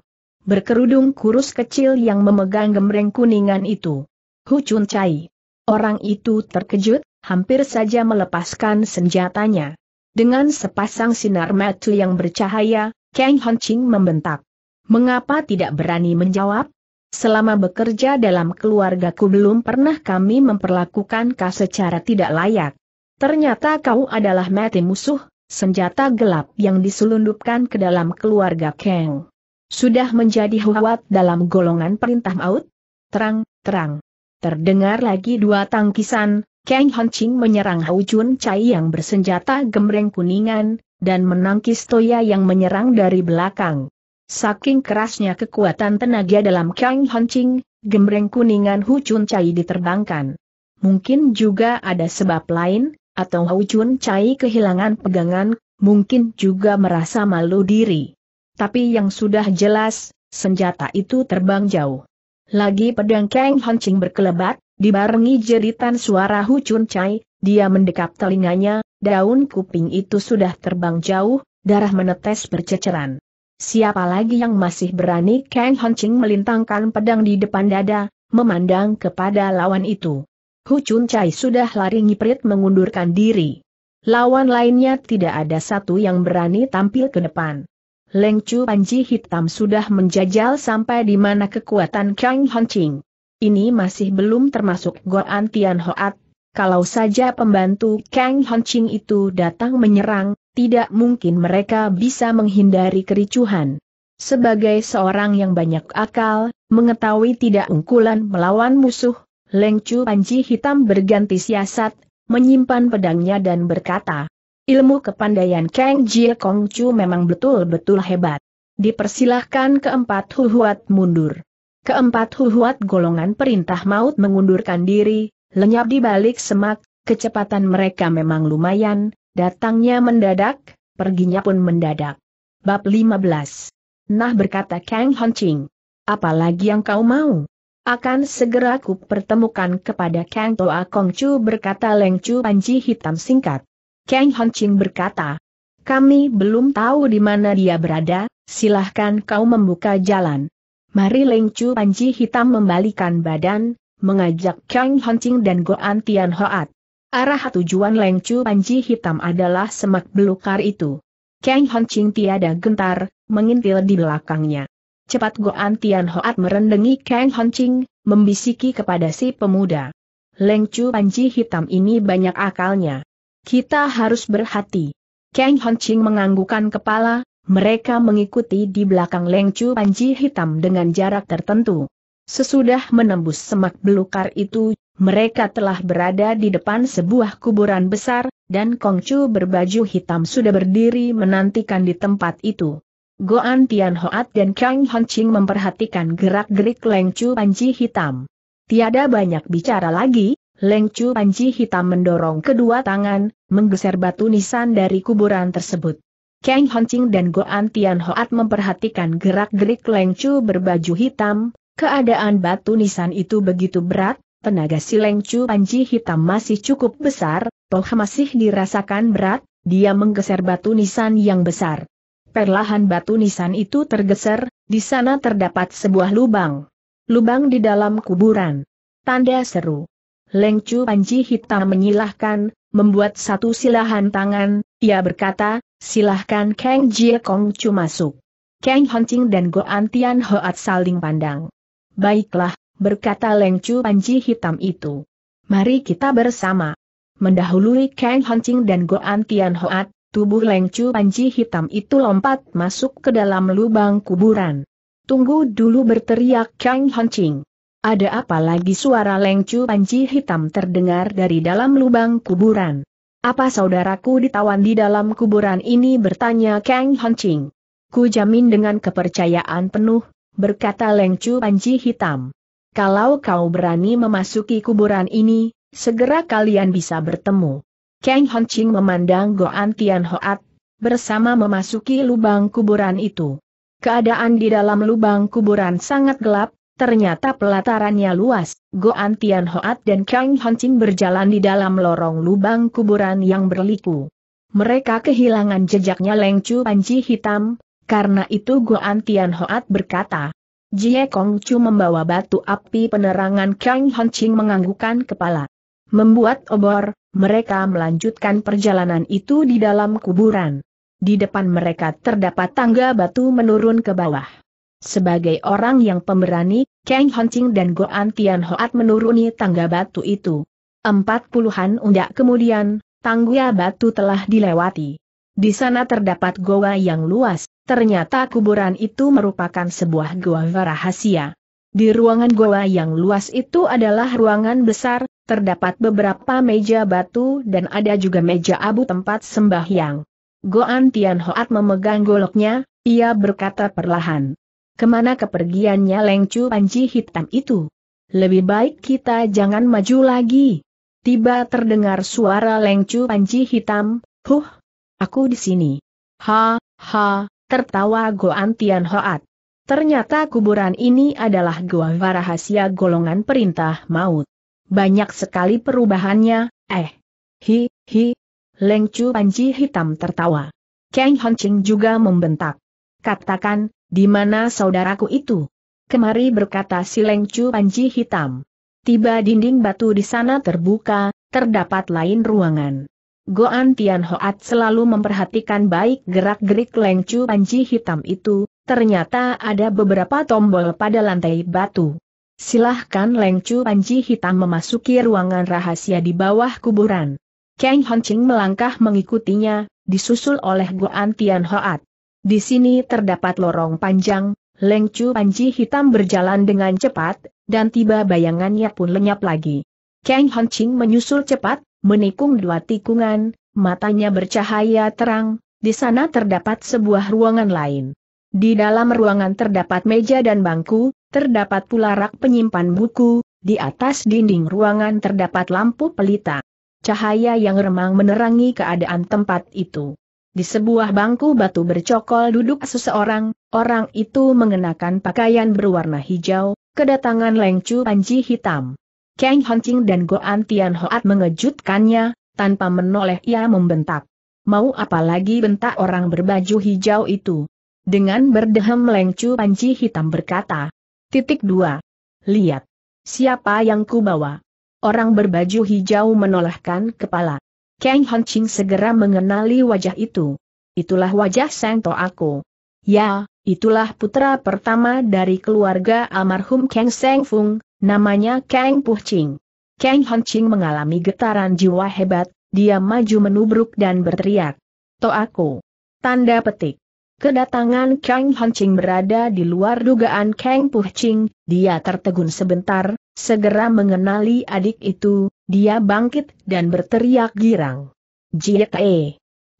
Speaker 1: berkerudung kurus kecil yang memegang Gembreng Kuningan itu. Hu Chun Chai. Orang itu terkejut, hampir saja melepaskan senjatanya. Dengan sepasang sinar mata yang bercahaya, Kang Honching membentak. Mengapa tidak berani menjawab? Selama bekerja dalam keluargaku belum pernah kami memperlakukan kau secara tidak layak. Ternyata kau adalah mati musuh, senjata gelap yang diselundupkan ke dalam keluarga Kang. Sudah menjadi huwat dalam golongan perintah maut? Terang, terang. Terdengar lagi dua tangkisan, Kang Hanching menyerang Hou Jun Chai yang bersenjata gemreng kuningan, dan menangkis Toya yang menyerang dari belakang. Saking kerasnya kekuatan tenaga dalam Kang Hanching, gemreng kuningan Hu Jun Chai diterbangkan. Mungkin juga ada sebab lain, atau Hu Jun Chai kehilangan pegangan, mungkin juga merasa malu diri. Tapi yang sudah jelas, senjata itu terbang jauh. Lagi pedang Kang Hanching berkelebat, Dibarengi jeritan suara Hucun Cai, dia mendekap telinganya, daun kuping itu sudah terbang jauh, darah menetes berceceran. Siapa lagi yang masih berani Kang Hancing melintangkan pedang di depan dada, memandang kepada lawan itu. Hucun Cai sudah lari ngiprit mengundurkan diri. Lawan lainnya tidak ada satu yang berani tampil ke depan. Lengcu Panji Hitam sudah menjajal sampai di mana kekuatan Kang Hancing. Ini masih belum termasuk Goan Tian Hoat. Kalau saja pembantu Kang Honching itu datang menyerang, tidak mungkin mereka bisa menghindari kericuhan. Sebagai seorang yang banyak akal, mengetahui tidak unggulan melawan musuh, Leng Chu Panji Hitam berganti siasat, menyimpan pedangnya dan berkata, Ilmu kepandaian Kang Jie Kong Chu memang betul-betul hebat. Dipersilahkan keempat huhuat mundur. Keempat huhuat golongan perintah maut mengundurkan diri, lenyap di balik semak, kecepatan mereka memang lumayan, datangnya mendadak, perginya pun mendadak. Bab 15 Nah berkata Kang Ching, Apalagi yang kau mau? Akan segera ku pertemukan kepada Kang Toa Kongcu berkata Leng Chu Panji Hitam singkat. Kang Ching berkata, kami belum tahu di mana dia berada, silahkan kau membuka jalan. Mari Leng Chu Panji Hitam membalikan badan, mengajak Kang Hancing dan Goan Tian Hoat. Arah tujuan Leng Chu Panji Hitam adalah semak belukar itu. Kang Hancing tiada gentar, mengintil di belakangnya. Cepat Goan Tian Hoat merendengi Kang Hancing, membisiki kepada si pemuda. Leng Chu Panji Hitam ini banyak akalnya. Kita harus berhati. Kang Hancing menganggukan kepala, mereka mengikuti di belakang Lengcu Panji Hitam dengan jarak tertentu. Sesudah menembus semak belukar itu, mereka telah berada di depan sebuah kuburan besar, dan Kongcu berbaju hitam sudah berdiri menantikan di tempat itu. Goan Tian Hoat dan Kang Hon Ching memperhatikan gerak-gerik Lengcu Panji Hitam. Tiada banyak bicara lagi, Lengcu Panji Hitam mendorong kedua tangan, menggeser batu nisan dari kuburan tersebut. Kang Hancing dan Goan Tian Hoat memperhatikan gerak-gerik Leng Chu berbaju hitam, keadaan batu nisan itu begitu berat, tenaga si Leng Chu panji hitam masih cukup besar, toh masih dirasakan berat, dia menggeser batu nisan yang besar. Perlahan batu nisan itu tergeser, di sana terdapat sebuah lubang. Lubang di dalam kuburan. Tanda seru. Leng Chu Panji hitam menyilahkan, membuat satu silahan tangan, ia berkata, silahkan Kang Jie Kong Chu masuk. Kang Hancing dan Go Antian Hoat saling pandang. Baiklah, berkata Leng Chu Panji hitam itu. Mari kita bersama. Mendahului Kang Hancing dan Go Antian Hoat, tubuh Leng Chu Panji hitam itu lompat masuk ke dalam lubang kuburan. Tunggu dulu berteriak Kang Hancing. Ada apa lagi suara Leng Chu Panji hitam terdengar dari dalam lubang kuburan. Apa saudaraku ditawan di dalam kuburan ini bertanya Kang Hancing. Ku jamin dengan kepercayaan penuh, berkata Leng Chu Panji Hitam. Kalau kau berani memasuki kuburan ini, segera kalian bisa bertemu. Kang Hancing memandang Goan Tian Hoat, bersama memasuki lubang kuburan itu. Keadaan di dalam lubang kuburan sangat gelap, Ternyata pelatarannya luas, Goan Tian dan Kang Hancing berjalan di dalam lorong lubang kuburan yang berliku. Mereka kehilangan jejaknya Lengcu Panji Hitam, karena itu Goan Tian berkata. Jie Kong Chu membawa batu api penerangan Kang Hancing menganggukan kepala. Membuat obor, mereka melanjutkan perjalanan itu di dalam kuburan. Di depan mereka terdapat tangga batu menurun ke bawah. Sebagai orang yang pemberani, Kang Hunting dan Goan Tian Hoat menuruni tangga batu itu. Empat puluhan undak kemudian, tangga batu telah dilewati. Di sana terdapat goa yang luas, ternyata kuburan itu merupakan sebuah goa rahasia. Di ruangan goa yang luas itu adalah ruangan besar, terdapat beberapa meja batu dan ada juga meja abu tempat sembahyang. Goan Tian Hoat memegang goloknya, ia berkata perlahan. Kemana kepergiannya Lengcu Panji hitam itu? Lebih baik kita jangan maju lagi. Tiba terdengar suara Lengcu Panji hitam, huh, aku di sini. Ha, ha, tertawa Goan Tian Hoat. Ternyata kuburan ini adalah gua rahasia golongan perintah maut. Banyak sekali perubahannya, eh. Hi, hi. Lengcu Panji hitam tertawa. Kang Hancheng juga membentak. Katakan, di mana saudaraku itu? Kemari berkata si Lengcu Panji Hitam. Tiba dinding batu di sana terbuka, terdapat lain ruangan. Goan Tian Hoat selalu memperhatikan baik gerak-gerik Lengcu Panji Hitam itu, ternyata ada beberapa tombol pada lantai batu. Silahkan Lengcu Panji Hitam memasuki ruangan rahasia di bawah kuburan. Kang Honching melangkah mengikutinya, disusul oleh Goan Tian Hoat. Di sini terdapat lorong panjang, lengcu panji hitam berjalan dengan cepat, dan tiba bayangannya pun lenyap lagi. Kang Hongqing menyusul cepat, menikung dua tikungan, matanya bercahaya terang, di sana terdapat sebuah ruangan lain. Di dalam ruangan terdapat meja dan bangku, terdapat pula rak penyimpan buku, di atas dinding ruangan terdapat lampu pelita. Cahaya yang remang menerangi keadaan tempat itu. Di sebuah bangku batu bercokol duduk seseorang, orang itu mengenakan pakaian berwarna hijau, kedatangan lengcu panji hitam. Kang Hancing dan Goan Tian Hoat mengejutkannya, tanpa menoleh ia membentak. Mau apa lagi bentak orang berbaju hijau itu? Dengan berdehem lengcu panji hitam berkata. Titik 2. Lihat. Siapa yang kubawa? Orang berbaju hijau menolehkan kepala. Kang Han Ching segera mengenali wajah itu. Itulah wajah Sang To aku. Ya, itulah putra pertama dari keluarga almarhum Kang Seng Fung, namanya Kang Puh Ching. Kang Han Ching mengalami getaran jiwa hebat, dia maju menubruk dan berteriak. To aku. Tanda petik. Kedatangan Kang Han Ching berada di luar dugaan Kang Puh Ching, dia tertegun sebentar, segera mengenali adik itu, dia bangkit dan berteriak girang. Jie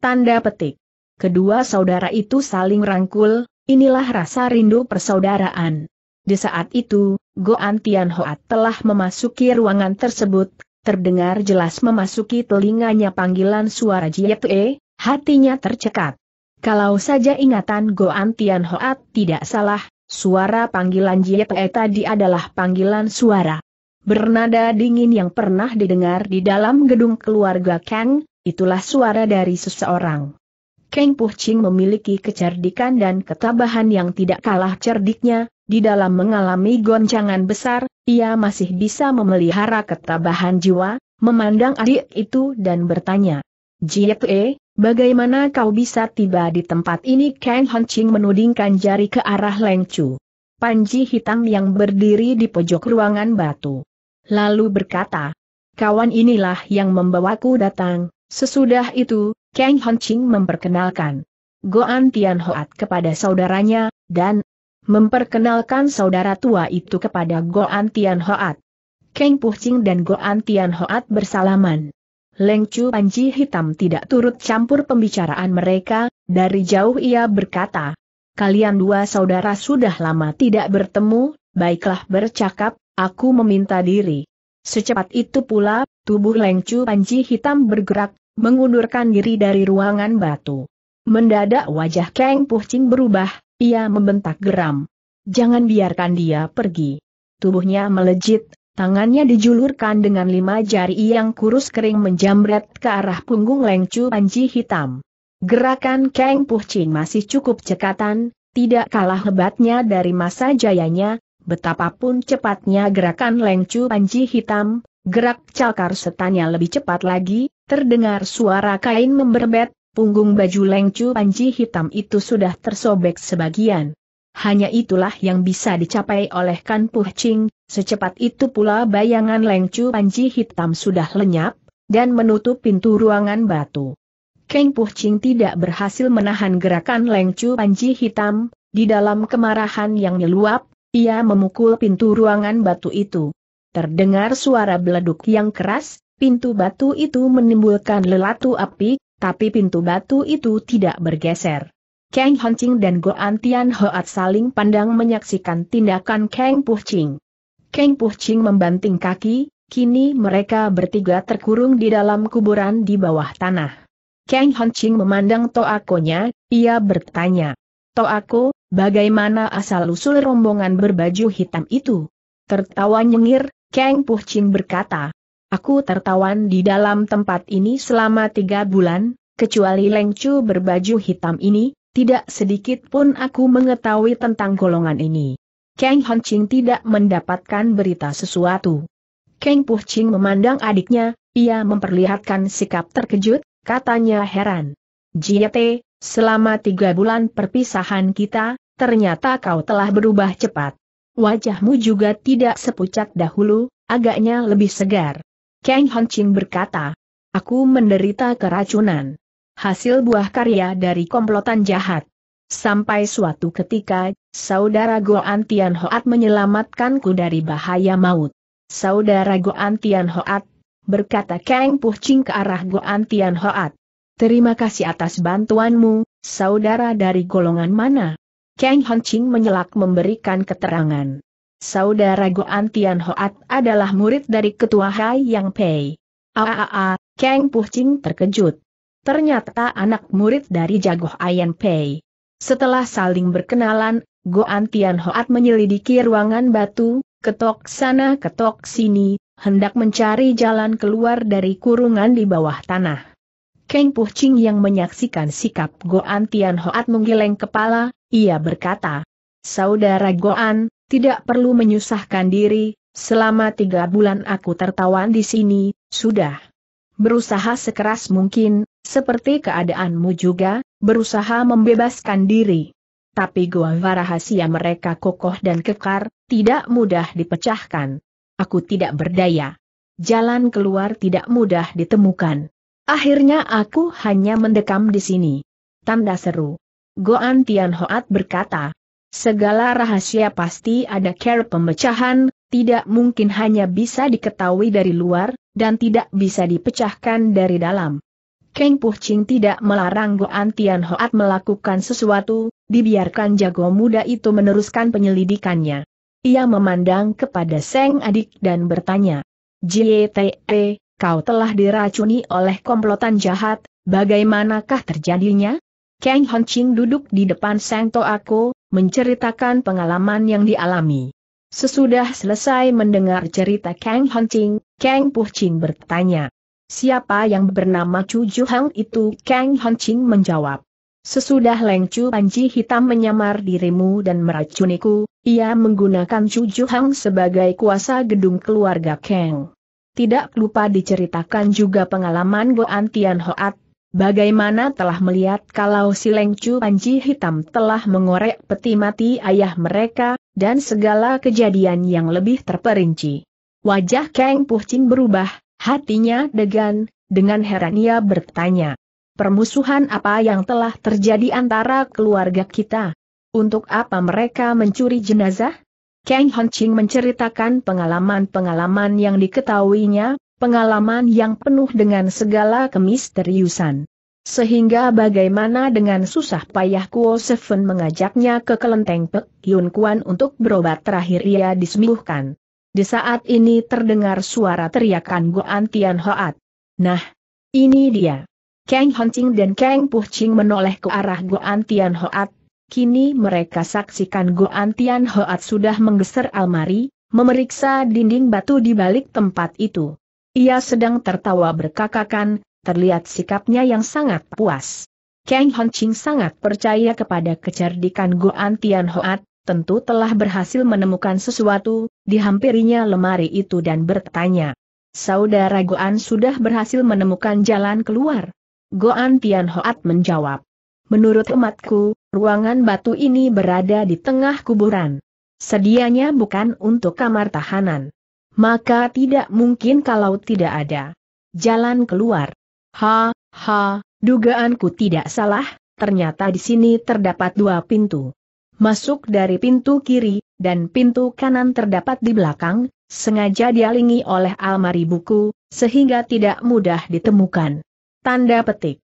Speaker 1: Tanda petik. Kedua saudara itu saling rangkul, inilah rasa rindu persaudaraan. Di saat itu, Goan Tian telah memasuki ruangan tersebut, terdengar jelas memasuki telinganya panggilan suara Jietue, hatinya tercekat. Kalau saja ingatan Goan Tian tidak salah, suara panggilan Jietue tadi adalah panggilan suara bernada dingin yang pernah didengar di dalam gedung keluarga Kang, itulah suara dari seseorang. Kang Puching memiliki kecerdikan dan ketabahan yang tidak kalah cerdiknya, di dalam mengalami goncangan besar, ia masih bisa memelihara ketabahan jiwa, memandang adik itu dan bertanya. Jie, bagaimana kau bisa tiba di tempat ini? Kang Hon Ching menudingkan jari ke arah Leng Chu. Panji hitam yang berdiri di pojok ruangan batu lalu berkata, kawan inilah yang membawaku datang, sesudah itu, Kang Ching memperkenalkan Goan Tian Hoat kepada saudaranya, dan memperkenalkan saudara tua itu kepada Goan Tian Hoat. Kang Ching dan Goan Tian Hoat bersalaman. Leng Chu Panji Hitam tidak turut campur pembicaraan mereka, dari jauh ia berkata, Kalian dua saudara sudah lama tidak bertemu, baiklah bercakap, Aku meminta diri. Secepat itu pula, tubuh Lengcu Panji hitam bergerak, mengundurkan diri dari ruangan batu. Mendadak wajah Kang Pucing berubah, ia membentak geram. Jangan biarkan dia pergi. Tubuhnya melejit, tangannya dijulurkan dengan lima jari yang kurus kering menjamret ke arah punggung Lengcu Panji hitam. Gerakan Kang Pucing masih cukup cekatan, tidak kalah hebatnya dari masa jayanya, Betapapun cepatnya gerakan lengcu panji hitam, gerak cakar setannya lebih cepat lagi, terdengar suara kain memberbet, punggung baju lengcu panji hitam itu sudah tersobek sebagian. Hanya itulah yang bisa dicapai oleh Kan Puh Ching, secepat itu pula bayangan lengcu panji hitam sudah lenyap, dan menutup pintu ruangan batu. Keng Puh Ching tidak berhasil menahan gerakan lengcu panji hitam, di dalam kemarahan yang meluap, ia memukul pintu ruangan batu itu. Terdengar suara beleduk yang keras, pintu batu itu menimbulkan lelatu api, tapi pintu batu itu tidak bergeser. Kang Hancing dan Go Antian Hoat saling pandang menyaksikan tindakan Kang Puching. Kang Puching membanting kaki, kini mereka bertiga terkurung di dalam kuburan di bawah tanah. Kang Hancing memandang Toakonya, ia bertanya. Toako, Bagaimana asal-usul rombongan berbaju hitam itu? Tertawa nyengir, Kang Ching berkata. Aku tertawan di dalam tempat ini selama tiga bulan, kecuali Chu berbaju hitam ini, tidak sedikit pun aku mengetahui tentang golongan ini. Kang Ching tidak mendapatkan berita sesuatu. Kang Ching memandang adiknya, ia memperlihatkan sikap terkejut, katanya heran. Jiete, Selama tiga bulan perpisahan kita, ternyata kau telah berubah cepat. Wajahmu juga tidak sepucat dahulu, agaknya lebih segar. Kang Hongqing berkata, aku menderita keracunan. Hasil buah karya dari komplotan jahat. Sampai suatu ketika, saudara Goan Tian Hoat menyelamatkanku dari bahaya maut. Saudara Goan Tian Hoat, berkata Kang Ching ke arah Goan Tian Hoat. Terima kasih atas bantuanmu, saudara dari golongan mana? Kang Ching menyelak memberikan keterangan. Saudara Goan Tian Hoat adalah murid dari ketua Hai Yang Pei. Aaa, Kang Puching terkejut. Ternyata anak murid dari Jagoh Ayan Pei. Setelah saling berkenalan, Goan Tian Hoat menyelidiki ruangan batu, ketok sana ketok sini, hendak mencari jalan keluar dari kurungan di bawah tanah. Keng Puh Ching yang menyaksikan sikap Goan Tian Hoat menggeleng kepala, ia berkata, Saudara Goan, tidak perlu menyusahkan diri, selama tiga bulan aku tertawan di sini, sudah berusaha sekeras mungkin, seperti keadaanmu juga, berusaha membebaskan diri. Tapi gua rahasia mereka kokoh dan kekar, tidak mudah dipecahkan. Aku tidak berdaya. Jalan keluar tidak mudah ditemukan. Akhirnya aku hanya mendekam di sini. Tanda seru. Goan Tian berkata, segala rahasia pasti ada care pemecahan, tidak mungkin hanya bisa diketahui dari luar, dan tidak bisa dipecahkan dari dalam. Keng Puh Ching tidak melarang Goan Tian melakukan sesuatu, dibiarkan jago muda itu meneruskan penyelidikannya. Ia memandang kepada Seng adik dan bertanya, JTE, kau telah diracuni oleh komplotan jahat, bagaimanakah terjadinya? Kang Ching duduk di depan Sang Toako, menceritakan pengalaman yang dialami. Sesudah selesai mendengar cerita Kang Ching, Kang Ching bertanya. Siapa yang bernama Chu Hang itu? Kang Ching menjawab. Sesudah Leng Chu Panji Hitam menyamar dirimu dan meracuniku, ia menggunakan Chu Hang sebagai kuasa gedung keluarga Kang. Tidak lupa diceritakan juga pengalaman Goan Tian Hoat, bagaimana telah melihat kalau si Lengcu Panji Hitam telah mengorek peti mati ayah mereka, dan segala kejadian yang lebih terperinci. Wajah Kang Puching berubah, hatinya degan, dengan heran ia bertanya. Permusuhan apa yang telah terjadi antara keluarga kita? Untuk apa mereka mencuri jenazah? Kang Honching menceritakan pengalaman-pengalaman yang diketahuinya, pengalaman yang penuh dengan segala kemisteriusan. Sehingga bagaimana dengan susah payah Kuo Seven mengajaknya ke kelenteng Pek Yun Kuan untuk berobat terakhir ia disembuhkan. Di saat ini terdengar suara teriakan Guan Tian Hoat. Nah, ini dia. Kang Honching dan Kang Puching menoleh ke arah Guan Tian Hoat, Kini mereka saksikan Goan Tian Hoat sudah menggeser almari, memeriksa dinding batu di balik tempat itu. Ia sedang tertawa berkakakan, terlihat sikapnya yang sangat puas. Kang Hon Ching sangat percaya kepada kecerdikan Goan Tian Hoat, tentu telah berhasil menemukan sesuatu, dihampirinya lemari itu dan bertanya. Saudara Goan sudah berhasil menemukan jalan keluar. Goan Tian Hoat menjawab. Menurut umatku, ruangan batu ini berada di tengah kuburan. Sedianya bukan untuk kamar tahanan. Maka tidak mungkin kalau tidak ada jalan keluar. Ha, ha, dugaanku tidak salah, ternyata di sini terdapat dua pintu. Masuk dari pintu kiri, dan pintu kanan terdapat di belakang, sengaja dialingi oleh almari buku, sehingga tidak mudah ditemukan. Tanda petik.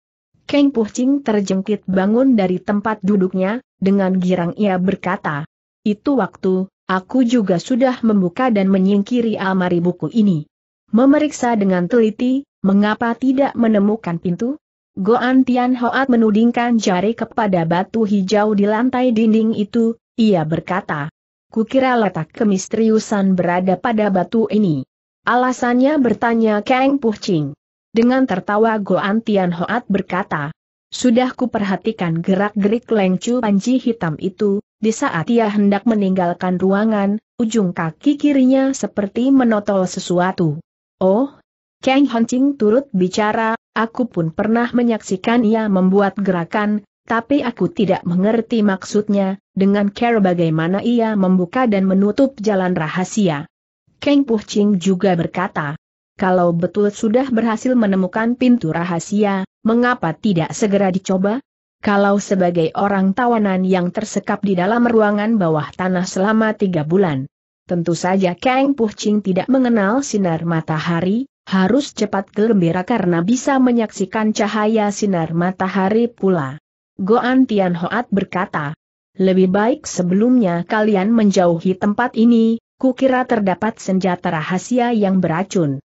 Speaker 1: Kang Pucing terjengkit bangun dari tempat duduknya, dengan girang ia berkata, itu waktu, aku juga sudah membuka dan menyingkiri almari buku ini. Memeriksa dengan teliti, mengapa tidak menemukan pintu? Goan Tian Hoat menudingkan jari kepada batu hijau di lantai dinding itu, ia berkata. Kukira letak kemisteriusan berada pada batu ini. Alasannya bertanya Kang Puching. Dengan tertawa Goan Tian Hoat berkata, Sudah perhatikan gerak-gerik lengcu panci hitam itu, di saat ia hendak meninggalkan ruangan, ujung kaki kirinya seperti menotol sesuatu. Oh, Kang Hongqing turut bicara, aku pun pernah menyaksikan ia membuat gerakan, tapi aku tidak mengerti maksudnya, dengan care bagaimana ia membuka dan menutup jalan rahasia. Kang Puhcing juga berkata, kalau betul sudah berhasil menemukan pintu rahasia, mengapa tidak segera dicoba? Kalau sebagai orang tawanan yang tersekap di dalam ruangan bawah tanah selama tiga bulan, tentu saja Kang Puching tidak mengenal sinar matahari, harus cepat gembira karena bisa menyaksikan cahaya sinar matahari pula. Goan Tian Hoat berkata, lebih baik sebelumnya kalian menjauhi tempat ini, kukira terdapat senjata rahasia yang beracun.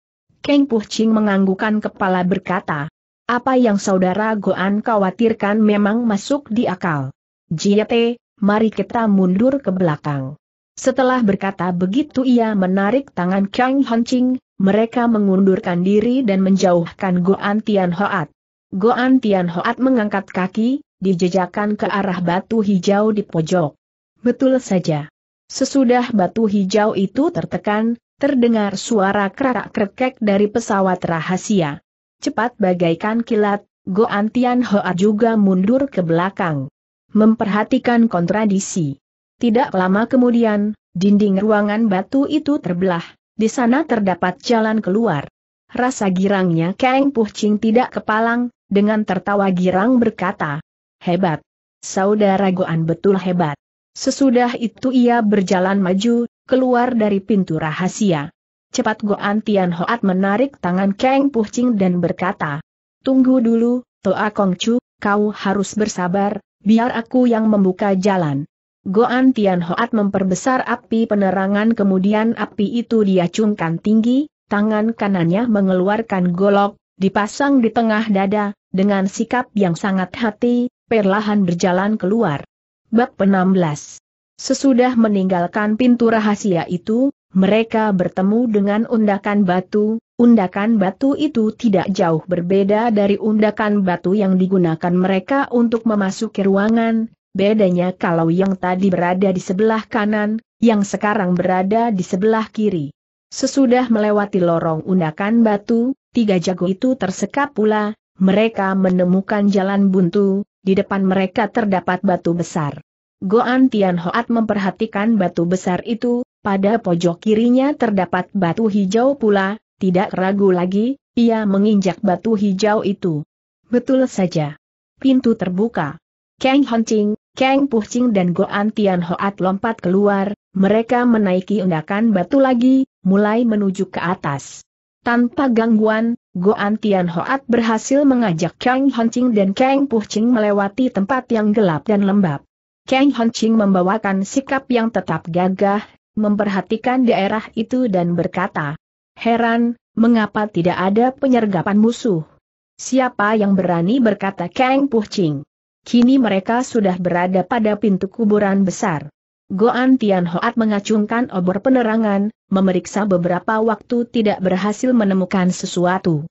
Speaker 1: Keng Ching menganggukan kepala berkata, apa yang saudara Goan khawatirkan memang masuk di akal. Jiete, mari kita mundur ke belakang. Setelah berkata begitu ia menarik tangan Kang Ching, mereka mengundurkan diri dan menjauhkan Goan Tian Hoat. Goan Tian Hoat mengangkat kaki, dijejakan ke arah batu hijau di pojok. Betul saja. Sesudah batu hijau itu tertekan, terdengar suara kerak kerkek dari pesawat rahasia. Cepat bagaikan kilat, Goan Antian Hoa juga mundur ke belakang. Memperhatikan kontradisi. Tidak lama kemudian, dinding ruangan batu itu terbelah, di sana terdapat jalan keluar. Rasa girangnya Kang Puhcing tidak kepalang, dengan tertawa girang berkata, Hebat! Saudara Goan betul hebat. Sesudah itu ia berjalan maju, keluar dari pintu rahasia. Cepat Goan Tian Hoat menarik tangan Kang Puching dan berkata, Tunggu dulu, Toa Chu, kau harus bersabar, biar aku yang membuka jalan. Goan Tian Hoat memperbesar api penerangan kemudian api itu diacungkan tinggi, tangan kanannya mengeluarkan golok, dipasang di tengah dada, dengan sikap yang sangat hati, perlahan berjalan keluar. Bab 16 Sesudah meninggalkan pintu rahasia itu, mereka bertemu dengan undakan batu, undakan batu itu tidak jauh berbeda dari undakan batu yang digunakan mereka untuk memasuki ruangan, bedanya kalau yang tadi berada di sebelah kanan, yang sekarang berada di sebelah kiri. Sesudah melewati lorong undakan batu, tiga jago itu tersekap pula, mereka menemukan jalan buntu, di depan mereka terdapat batu besar. Goan Tian Hoat memperhatikan batu besar itu, pada pojok kirinya terdapat batu hijau pula, tidak ragu lagi, ia menginjak batu hijau itu. Betul saja. Pintu terbuka. Kang Honcing, Kang Puching dan Goan Tian Hoat lompat keluar, mereka menaiki undakan batu lagi, mulai menuju ke atas. Tanpa gangguan, Goan Tian Hoat berhasil mengajak Kang Honcing dan Kang Puching melewati tempat yang gelap dan lembab. Kang Ching membawakan sikap yang tetap gagah, memperhatikan daerah itu dan berkata, Heran, mengapa tidak ada penyergapan musuh? Siapa yang berani berkata Kang Puching? Kini mereka sudah berada pada pintu kuburan besar. Goan Tian Hoat mengacungkan obor penerangan, memeriksa beberapa waktu tidak berhasil menemukan sesuatu.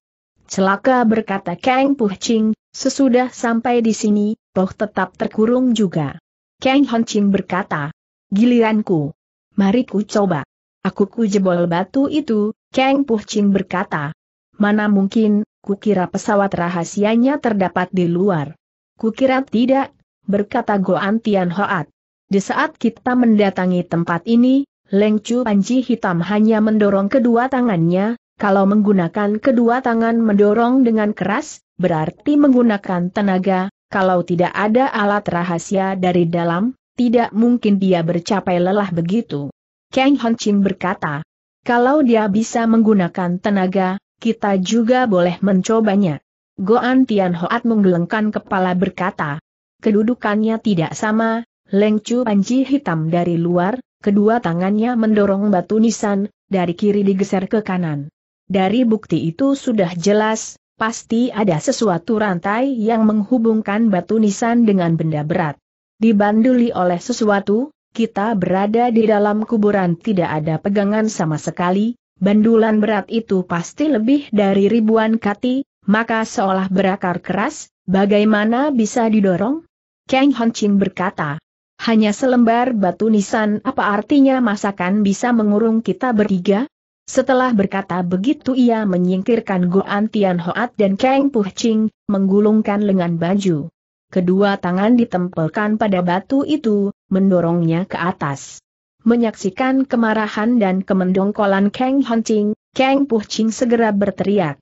Speaker 1: Celaka berkata Kang Puching, sesudah sampai di sini, toh tetap terkurung juga. Kang Hon berkata, giliranku. Mari ku coba. Aku ku jebol batu itu, Kang Puh berkata. Mana mungkin, kukira pesawat rahasianya terdapat di luar. Kukira tidak, berkata Goan Tian Hoat. Di saat kita mendatangi tempat ini, Leng Chu Panji Hitam hanya mendorong kedua tangannya, kalau menggunakan kedua tangan mendorong dengan keras, berarti menggunakan tenaga, kalau tidak ada alat rahasia dari dalam, tidak mungkin dia bercapai lelah begitu. Kang Hon Chin berkata, kalau dia bisa menggunakan tenaga, kita juga boleh mencobanya. Goan Tian Hoat menggelengkan kepala berkata, kedudukannya tidak sama, Leng Chu Panji hitam dari luar, kedua tangannya mendorong batu nisan, dari kiri digeser ke kanan. Dari bukti itu sudah jelas, pasti ada sesuatu rantai yang menghubungkan batu nisan dengan benda berat. Dibanduli oleh sesuatu, kita berada di dalam kuburan tidak ada pegangan sama sekali, bandulan berat itu pasti lebih dari ribuan kati, maka seolah berakar keras, bagaimana bisa didorong? Kang Honching berkata, hanya selembar batu nisan apa artinya masakan bisa mengurung kita bertiga? Setelah berkata begitu ia menyingkirkan Goan Tian Hoat dan Kang Puh Ching, menggulungkan lengan baju. Kedua tangan ditempelkan pada batu itu, mendorongnya ke atas. Menyaksikan kemarahan dan kemendongkolan Kang Han Ching, Kang Puh Ching segera berteriak.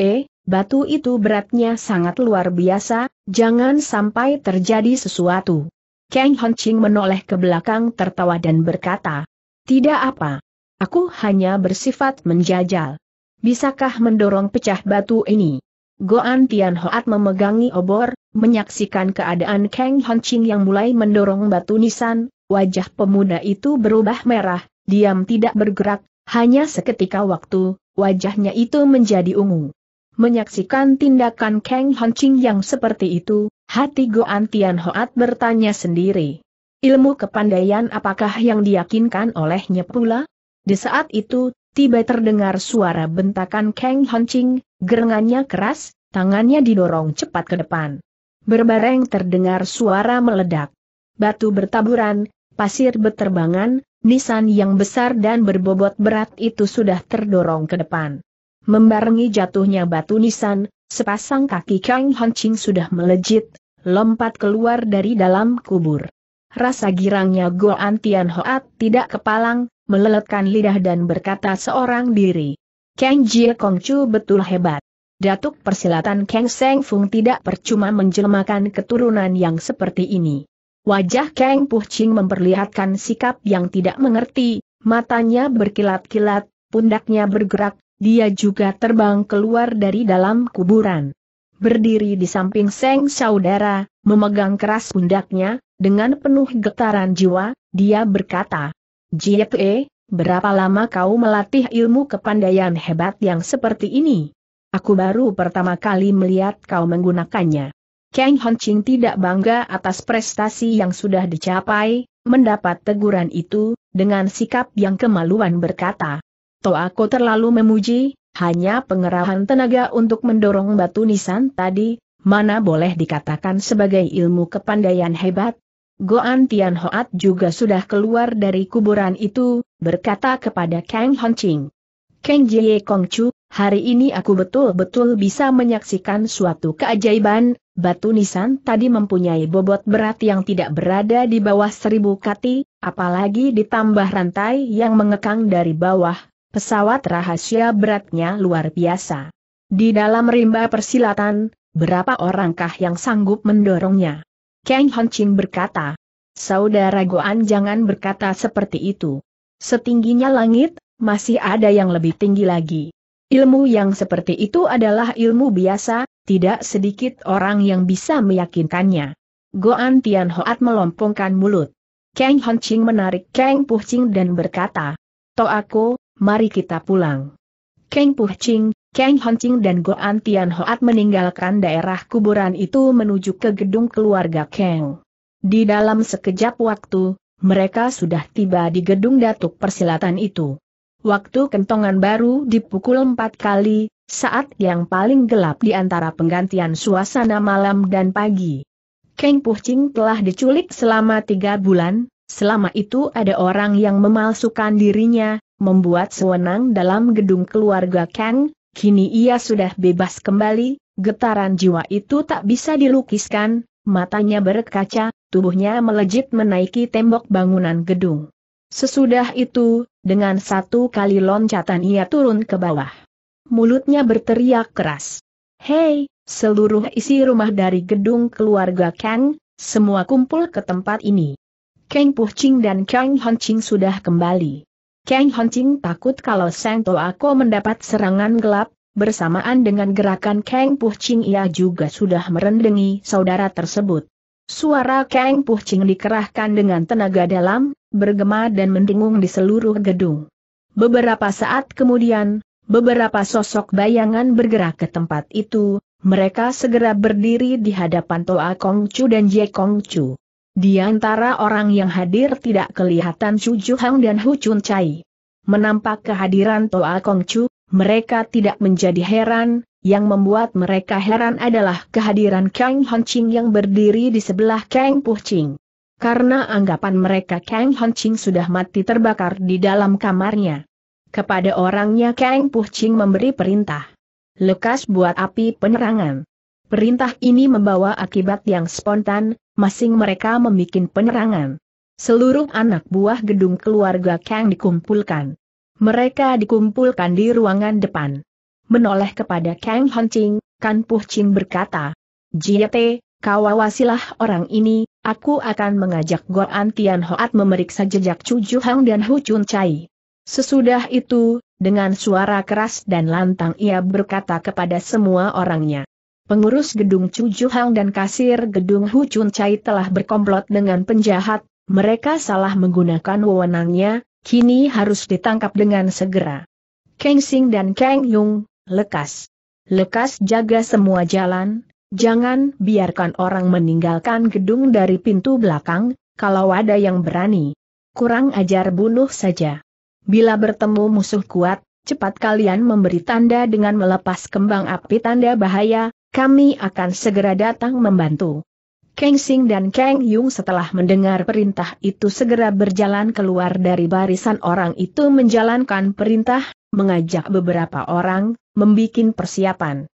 Speaker 1: E, batu itu beratnya sangat luar biasa, jangan sampai terjadi sesuatu. Kang Han Ching menoleh ke belakang tertawa dan berkata, Tidak apa. Aku hanya bersifat menjajal. Bisakah mendorong pecah batu ini? Goan Tian Hoat memegangi obor, menyaksikan keadaan Kang Hongqing yang mulai mendorong batu nisan, wajah pemuda itu berubah merah, diam tidak bergerak, hanya seketika waktu, wajahnya itu menjadi ungu. Menyaksikan tindakan Kang Hongqing yang seperti itu, hati Goan Tian Hoat bertanya sendiri. Ilmu kepandaian apakah yang diyakinkan olehnya pula? Di saat itu, tiba terdengar suara bentakan Kang Hancing, gerengannya keras, tangannya didorong cepat ke depan. Berbareng terdengar suara meledak. Batu bertaburan, pasir berterbangan, nisan yang besar dan berbobot berat itu sudah terdorong ke depan. Membarengi jatuhnya batu nisan, sepasang kaki Kang Hancing sudah melejit, lompat keluar dari dalam kubur. Rasa girangnya Goan Tian Hoat tidak kepalang, meleletkan lidah dan berkata seorang diri. Kang Jie Kongcu betul hebat. Datuk persilatan Kang Seng Fung tidak percuma menjelmakan keturunan yang seperti ini. Wajah Kang Ching memperlihatkan sikap yang tidak mengerti, matanya berkilat-kilat, pundaknya bergerak, dia juga terbang keluar dari dalam kuburan. Berdiri di samping Seng Saudara, memegang keras pundaknya, dengan penuh getaran jiwa, dia berkata, Jiepe, berapa lama kau melatih ilmu kepandaian hebat yang seperti ini? Aku baru pertama kali melihat kau menggunakannya. Kang Honching tidak bangga atas prestasi yang sudah dicapai, mendapat teguran itu, dengan sikap yang kemaluan berkata. Toh aku terlalu memuji, hanya pengerahan tenaga untuk mendorong batu nisan tadi, mana boleh dikatakan sebagai ilmu kepandaian hebat, Goan Tian Hoat juga sudah keluar dari kuburan itu, berkata kepada Kang Hon Ching. Kang Jie Kong Chu, hari ini aku betul-betul bisa menyaksikan suatu keajaiban, batu nisan tadi mempunyai bobot berat yang tidak berada di bawah seribu kati, apalagi ditambah rantai yang mengekang dari bawah, pesawat rahasia beratnya luar biasa. Di dalam rimba persilatan, berapa orangkah yang sanggup mendorongnya? Kang Hanching berkata. Saudara Goan jangan berkata seperti itu. Setingginya langit, masih ada yang lebih tinggi lagi. Ilmu yang seperti itu adalah ilmu biasa, tidak sedikit orang yang bisa meyakinkannya. Goan Tian Hoat melompongkan mulut. Kang Hanching menarik Kang Puching dan berkata, to aku, mari kita pulang. Kang Puching. Kang Honching dan Goan Tian Hoat meninggalkan daerah kuburan itu menuju ke gedung keluarga Kang. Di dalam sekejap waktu, mereka sudah tiba di gedung datuk persilatan itu. Waktu kentongan baru dipukul empat kali, saat yang paling gelap di antara penggantian suasana malam dan pagi. Kang Puching telah diculik selama tiga bulan, selama itu ada orang yang memalsukan dirinya, membuat sewenang dalam gedung keluarga Kang, Kini ia sudah bebas kembali, getaran jiwa itu tak bisa dilukiskan, matanya berkaca, tubuhnya melejit menaiki tembok bangunan gedung. Sesudah itu, dengan satu kali loncatan ia turun ke bawah. Mulutnya berteriak keras. Hei, seluruh isi rumah dari gedung keluarga Kang, semua kumpul ke tempat ini. Kang Puching dan Kang Hon Ching sudah kembali. Kang Hongqing takut kalau Sang Toako mendapat serangan gelap, bersamaan dengan gerakan Kang Ching ia juga sudah merendengi saudara tersebut. Suara Kang Ching dikerahkan dengan tenaga dalam, bergema dan mendengung di seluruh gedung. Beberapa saat kemudian, beberapa sosok bayangan bergerak ke tempat itu, mereka segera berdiri di hadapan Toa Kong Chu dan Jie Kong Chu. Di antara orang yang hadir tidak kelihatan Chu Hang dan Hu Chun Chai. Menampak kehadiran Toa Kong Chu, mereka tidak menjadi heran, yang membuat mereka heran adalah kehadiran Kang Hon Ching yang berdiri di sebelah Kang Puh Ching. Karena anggapan mereka Kang Hon Ching sudah mati terbakar di dalam kamarnya. Kepada orangnya Kang Puh Ching memberi perintah. Lekas buat api penerangan. Perintah ini membawa akibat yang spontan, masing mereka membuat penerangan. Seluruh anak buah gedung keluarga Kang dikumpulkan. Mereka dikumpulkan di ruangan depan. Menoleh kepada Kang Honcing, Kan Puh Ching berkata, Jiete, kau awasilah orang ini, aku akan mengajak Goan Tian Hoat memeriksa jejak Chu Hang dan Hu Chun Chai. Sesudah itu, dengan suara keras dan lantang ia berkata kepada semua orangnya. Pengurus gedung Chu Juhang dan kasir gedung Hu Chun Chai telah berkomplot dengan penjahat, mereka salah menggunakan wewenangnya, kini harus ditangkap dengan segera. Kang Sing dan Kang Yung, lekas. Lekas jaga semua jalan, jangan biarkan orang meninggalkan gedung dari pintu belakang, kalau ada yang berani. Kurang ajar bunuh saja. Bila bertemu musuh kuat, cepat kalian memberi tanda dengan melepas kembang api tanda bahaya, kami akan segera datang membantu. Keng Sing dan Keng Yung setelah mendengar perintah itu segera berjalan keluar dari barisan orang itu menjalankan perintah, mengajak beberapa orang, membuat persiapan.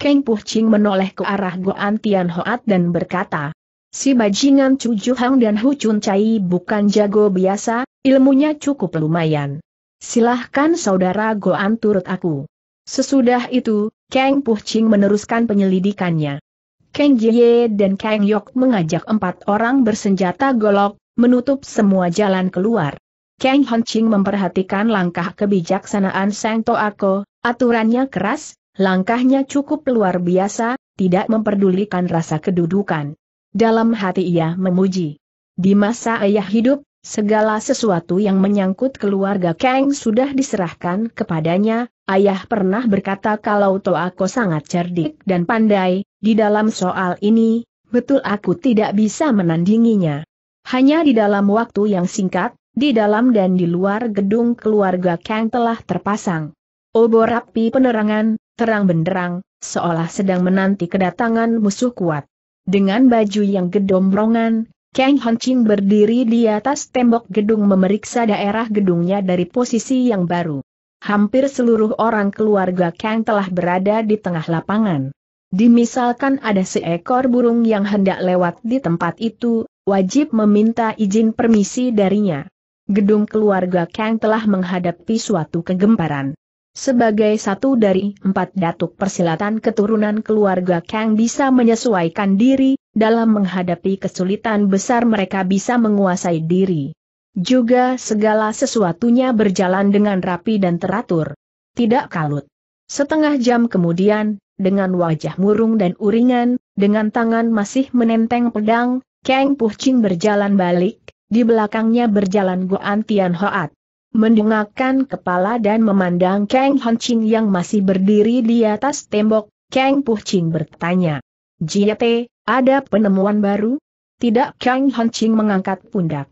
Speaker 1: Keng Puh Ching menoleh ke arah Goan Tian Hoat dan berkata, Si bajingan Chu Juhang dan Hu Chun Chai bukan jago biasa, ilmunya cukup lumayan. Silahkan saudara Goan turut aku. Sesudah itu, Kang Puh Ching meneruskan penyelidikannya. Kang Jie dan Kang Yok mengajak empat orang bersenjata golok, menutup semua jalan keluar. Kang Hon Ching memperhatikan langkah kebijaksanaan Sang Toako, aturannya keras, langkahnya cukup luar biasa, tidak memperdulikan rasa kedudukan. Dalam hati ia memuji. Di masa ayah hidup, Segala sesuatu yang menyangkut keluarga Kang sudah diserahkan kepadanya, ayah pernah berkata kalau Toako sangat cerdik dan pandai, di dalam soal ini, betul aku tidak bisa menandinginya. Hanya di dalam waktu yang singkat, di dalam dan di luar gedung keluarga Kang telah terpasang. Obor api penerangan, terang benderang, seolah sedang menanti kedatangan musuh kuat. Dengan baju yang gedombrongan, Kang Hong-ching berdiri di atas tembok gedung memeriksa daerah gedungnya dari posisi yang baru. Hampir seluruh orang keluarga Kang telah berada di tengah lapangan. Dimisalkan ada seekor burung yang hendak lewat di tempat itu, wajib meminta izin permisi darinya. Gedung keluarga Kang telah menghadapi suatu kegemparan. Sebagai satu dari empat datuk persilatan keturunan keluarga Kang bisa menyesuaikan diri, dalam menghadapi kesulitan besar mereka bisa menguasai diri. Juga segala sesuatunya berjalan dengan rapi dan teratur. Tidak kalut. Setengah jam kemudian, dengan wajah murung dan uringan, dengan tangan masih menenteng pedang, Kang Ching berjalan balik, di belakangnya berjalan Guan Tian Hoat. Mendongakkan kepala dan memandang Kang Hon Ching yang masih berdiri di atas tembok, Kang Ching bertanya, Jiete, ada penemuan baru? Tidak Kang Ching mengangkat pundak.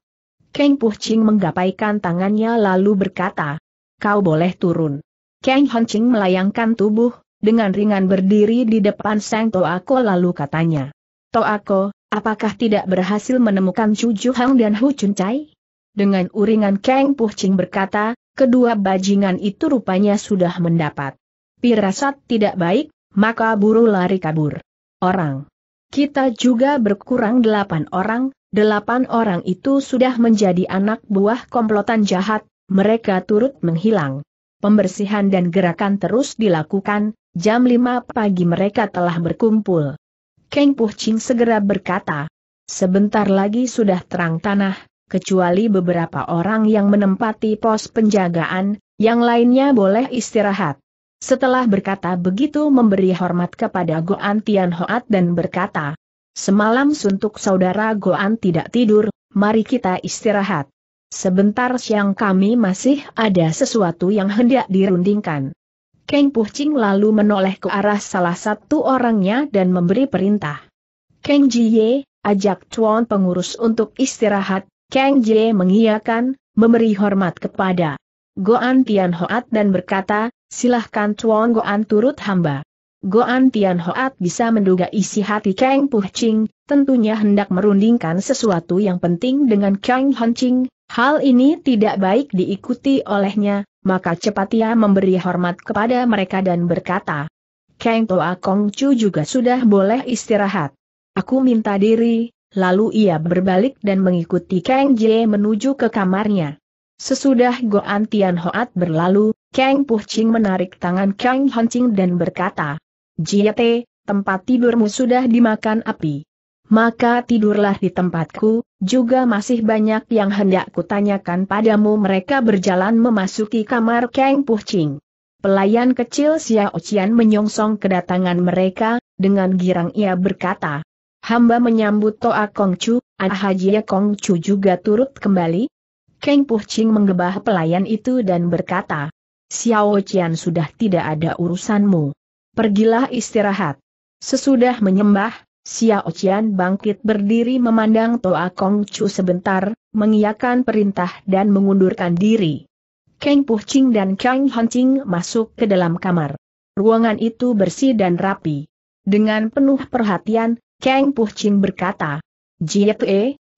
Speaker 1: Kang Ching menggapaikan tangannya lalu berkata, kau boleh turun. Kang Ching melayangkan tubuh, dengan ringan berdiri di depan Sang Toako lalu katanya, Toako, apakah tidak berhasil menemukan Chu Hang dan Hu Chun Chai? Dengan uringan Kang Ching berkata, kedua bajingan itu rupanya sudah mendapat. Pirasat tidak baik, maka buru lari kabur orang. Kita juga berkurang delapan orang, delapan orang itu sudah menjadi anak buah komplotan jahat, mereka turut menghilang. Pembersihan dan gerakan terus dilakukan, jam 5 pagi mereka telah berkumpul. Keng Puh Ching segera berkata, sebentar lagi sudah terang tanah, kecuali beberapa orang yang menempati pos penjagaan, yang lainnya boleh istirahat. Setelah berkata begitu memberi hormat kepada Goan Tian Hoat dan berkata, Semalam suntuk saudara Goan tidak tidur, mari kita istirahat. Sebentar siang kami masih ada sesuatu yang hendak dirundingkan. Keng Puching lalu menoleh ke arah salah satu orangnya dan memberi perintah. Keng Jie ajak Chuan pengurus untuk istirahat, Kang Jie mengiyakan, memberi hormat kepada Goan Tian Hoat dan berkata, Silahkan Tuan Goan turut hamba. Goan Tian Hoat bisa menduga isi hati Kang Puh Ching, tentunya hendak merundingkan sesuatu yang penting dengan Kang Hon Ching, hal ini tidak baik diikuti olehnya, maka cepat ia memberi hormat kepada mereka dan berkata, Kang Toa Kong Chu juga sudah boleh istirahat. Aku minta diri, lalu ia berbalik dan mengikuti Kang Jie menuju ke kamarnya. Sesudah Goan Tian berlalu, Kang Puh Ching menarik tangan Kang Hancing dan berkata, Jiete, tempat tidurmu sudah dimakan api. Maka tidurlah di tempatku, juga masih banyak yang hendak kutanyakan padamu mereka berjalan memasuki kamar Kang Puh Ching. Pelayan kecil Xiao Qian menyongsong kedatangan mereka, dengan girang ia berkata, Hamba menyambut Toa Kong Kongcu, Ahajia Chu juga turut kembali, Keng Puching menggebah pelayan itu dan berkata, Xiao Qian sudah tidak ada urusanmu. Pergilah istirahat. Sesudah menyembah, Xiao Qian bangkit berdiri memandang Toa Kong Chu sebentar, mengiyakan perintah dan mengundurkan diri. Keng Puching dan Kang Hancing masuk ke dalam kamar. Ruangan itu bersih dan rapi. Dengan penuh perhatian, Keng Puching berkata, Jie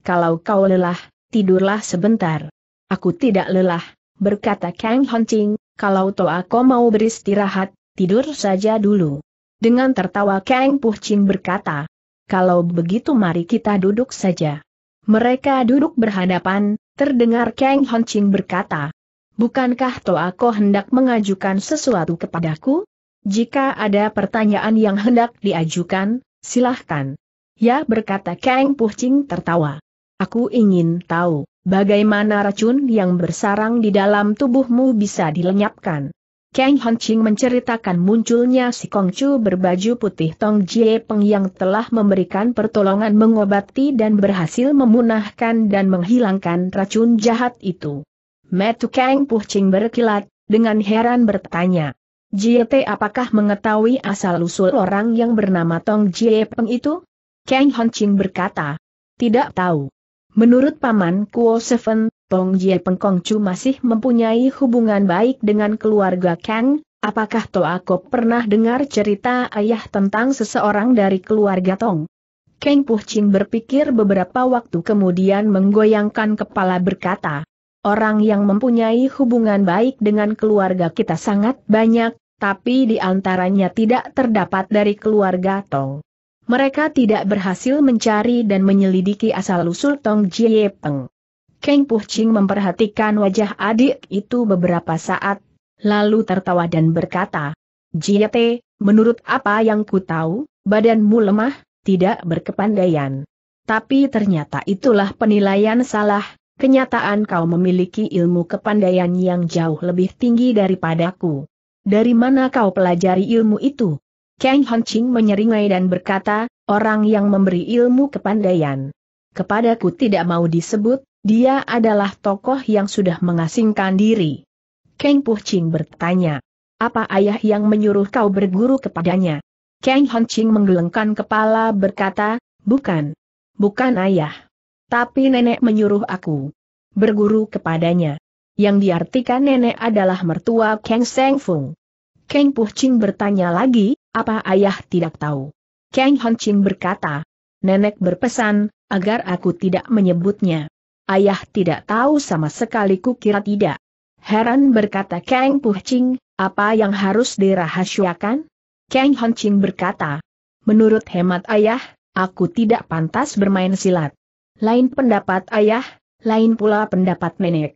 Speaker 1: kalau kau lelah, tidurlah sebentar. Aku tidak lelah, berkata Kang Hancing, kalau toh aku mau beristirahat, tidur saja dulu. Dengan tertawa Kang Puhcin berkata, kalau begitu mari kita duduk saja. Mereka duduk berhadapan, terdengar Kang Hancing berkata, bukankah toa aku hendak mengajukan sesuatu kepadaku? Jika ada pertanyaan yang hendak diajukan, silahkan. Ya berkata Kang Puhcing tertawa. Aku ingin tahu, bagaimana racun yang bersarang di dalam tubuhmu bisa dilenyapkan. Kang Hanching menceritakan munculnya si Kongcu berbaju putih Tong Jie Peng yang telah memberikan pertolongan mengobati dan berhasil memunahkan dan menghilangkan racun jahat itu. Metu Kang Puhcing berkilat, dengan heran bertanya. Te apakah mengetahui asal-usul orang yang bernama Tong Jie Peng itu? Kang Hanching berkata, tidak tahu. Menurut Paman Kuo Seven, Tong Jie Pengkongcu masih mempunyai hubungan baik dengan keluarga Kang, apakah Toako pernah dengar cerita ayah tentang seseorang dari keluarga Tong? Kang Puh Chin berpikir beberapa waktu kemudian menggoyangkan kepala berkata, Orang yang mempunyai hubungan baik dengan keluarga kita sangat banyak, tapi di antaranya tidak terdapat dari keluarga Tong mereka tidak berhasil mencari dan menyelidiki asal-usul Tong Jie Peng. Kang Puh Ching memperhatikan wajah adik itu beberapa saat, lalu tertawa dan berkata, Jie Te, menurut apa yang ku tahu, badanmu lemah, tidak berkepandaian. Tapi ternyata itulah penilaian salah, kenyataan kau memiliki ilmu kepandaian yang jauh lebih tinggi daripadaku. Dari mana kau pelajari ilmu itu? Kang Hongqing menyeringai dan berkata, orang yang memberi ilmu kepandaian. Kepadaku tidak mau disebut, dia adalah tokoh yang sudah mengasingkan diri. Kang Puching bertanya, apa ayah yang menyuruh kau berguru kepadanya? Kang Hongqing menggelengkan kepala berkata, bukan. Bukan ayah. Tapi nenek menyuruh aku berguru kepadanya. Yang diartikan nenek adalah mertua Kang Seng Fung. Kang Puching bertanya lagi, apa ayah tidak tahu? Kang Honching berkata, Nenek berpesan, agar aku tidak menyebutnya. Ayah tidak tahu sama sekali kukira tidak. Heran berkata Kang Puching, apa yang harus dirahasiakan? Kang Honching berkata, menurut hemat ayah, aku tidak pantas bermain silat. Lain pendapat ayah, lain pula pendapat nenek.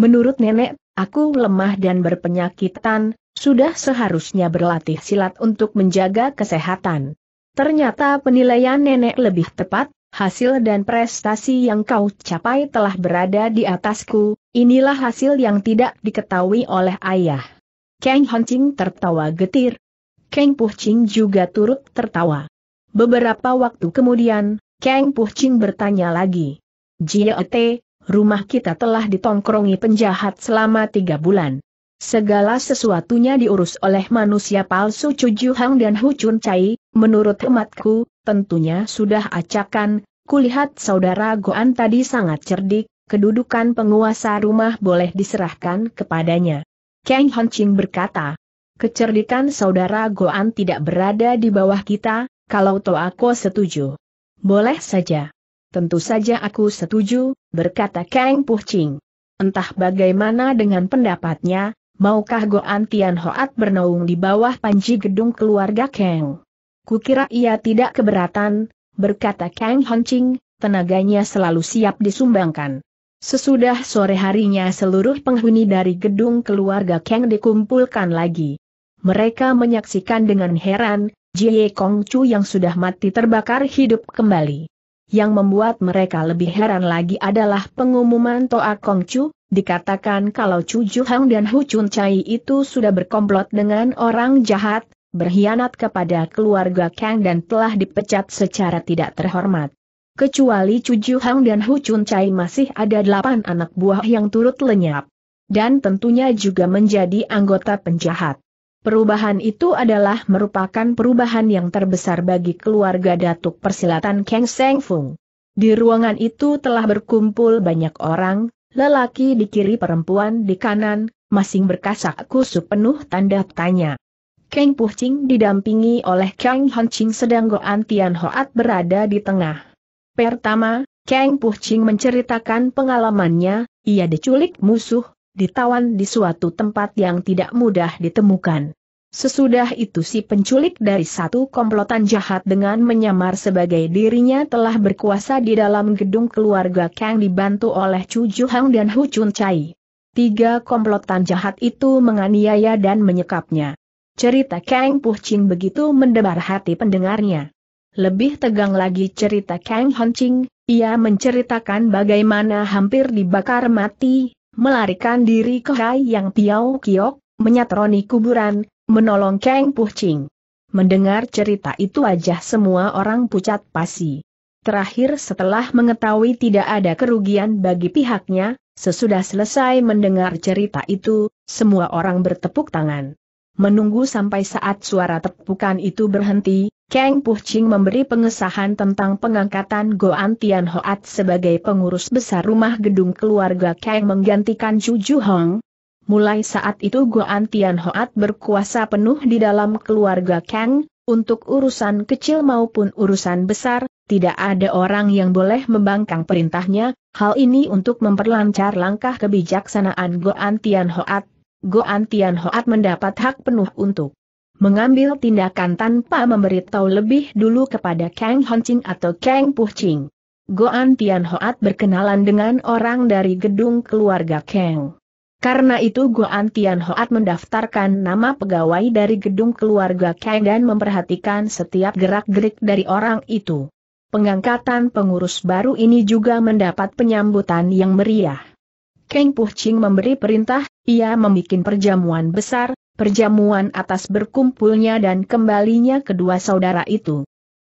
Speaker 1: Menurut nenek, aku lemah dan berpenyakitan, sudah seharusnya berlatih silat untuk menjaga kesehatan. Ternyata penilaian nenek lebih tepat, hasil dan prestasi yang kau capai telah berada di atasku, inilah hasil yang tidak diketahui oleh ayah. Kang Hancing tertawa getir. Kang Puching juga turut tertawa. Beberapa waktu kemudian, Kang Puching bertanya lagi. Jiet, rumah kita telah ditongkrongi penjahat selama tiga bulan. Segala sesuatunya diurus oleh manusia palsu Chu Hang dan Hu Chun Chai, menurut hematku, tentunya sudah acakan, kulihat saudara Goan tadi sangat cerdik, kedudukan penguasa rumah boleh diserahkan kepadanya. Kang Ching berkata, kecerdikan saudara Goan tidak berada di bawah kita, kalau aku setuju. Boleh saja. Tentu saja aku setuju, berkata Kang Ching. Entah bagaimana dengan pendapatnya, maukah Goan Tian Hoat bernaung di bawah panji gedung keluarga Kang? Kukira ia tidak keberatan, berkata Kang Honcing, tenaganya selalu siap disumbangkan. Sesudah sore harinya seluruh penghuni dari gedung keluarga Kang dikumpulkan lagi. Mereka menyaksikan dengan heran, Jie Kong Chu yang sudah mati terbakar hidup kembali. Yang membuat mereka lebih heran lagi adalah pengumuman Toa Kong Chu, Dikatakan kalau Chu Juhang dan Hu Chun Chai itu sudah berkomplot dengan orang jahat, berkhianat kepada keluarga Kang dan telah dipecat secara tidak terhormat. Kecuali Chu Juhang dan Hu Chun Chai masih ada delapan anak buah yang turut lenyap. Dan tentunya juga menjadi anggota penjahat. Perubahan itu adalah merupakan perubahan yang terbesar bagi keluarga Datuk Persilatan Kang Seng Fung. Di ruangan itu telah berkumpul banyak orang, lelaki di kiri perempuan di kanan, masing berkasak kusut penuh tanda tanya. Kang Puching didampingi oleh Kang Hanching, sedang Goan Tian Hoat berada di tengah. Pertama, Kang Puching menceritakan pengalamannya, ia diculik musuh, ditawan di suatu tempat yang tidak mudah ditemukan. Sesudah itu si penculik dari satu komplotan jahat dengan menyamar sebagai dirinya telah berkuasa di dalam gedung keluarga Kang dibantu oleh Chu Juhang dan Hu Chun Chai. Tiga komplotan jahat itu menganiaya dan menyekapnya. Cerita Kang Puh Ching begitu mendebar hati pendengarnya. Lebih tegang lagi cerita Kang Hon Ching, ia menceritakan bagaimana hampir dibakar mati, melarikan diri ke Hai Yang Piao Kiok, menyatroni kuburan, menolong Kang Puching. Mendengar cerita itu wajah semua orang pucat pasi. Terakhir setelah mengetahui tidak ada kerugian bagi pihaknya, sesudah selesai mendengar cerita itu, semua orang bertepuk tangan. Menunggu sampai saat suara tepukan itu berhenti, Kang Puching memberi pengesahan tentang pengangkatan Goan Tian Hoat sebagai pengurus besar rumah gedung keluarga Kang menggantikan Chu Ju Hong, Mulai saat itu Guan Tian Hoat berkuasa penuh di dalam keluarga Kang, untuk urusan kecil maupun urusan besar, tidak ada orang yang boleh membangkang perintahnya, hal ini untuk memperlancar langkah kebijaksanaan Guan Tian Hoat. Goan Tian Hoat mendapat hak penuh untuk mengambil tindakan tanpa memberitahu lebih dulu kepada Kang Hongqing atau Kang Puching. Goan Tian Hoat berkenalan dengan orang dari gedung keluarga Kang. Karena itu Guan Tian Hoat mendaftarkan nama pegawai dari gedung keluarga Kang dan memperhatikan setiap gerak-gerik dari orang itu. Pengangkatan pengurus baru ini juga mendapat penyambutan yang meriah. Kang Puching memberi perintah, ia membuat perjamuan besar, perjamuan atas berkumpulnya dan kembalinya kedua saudara itu.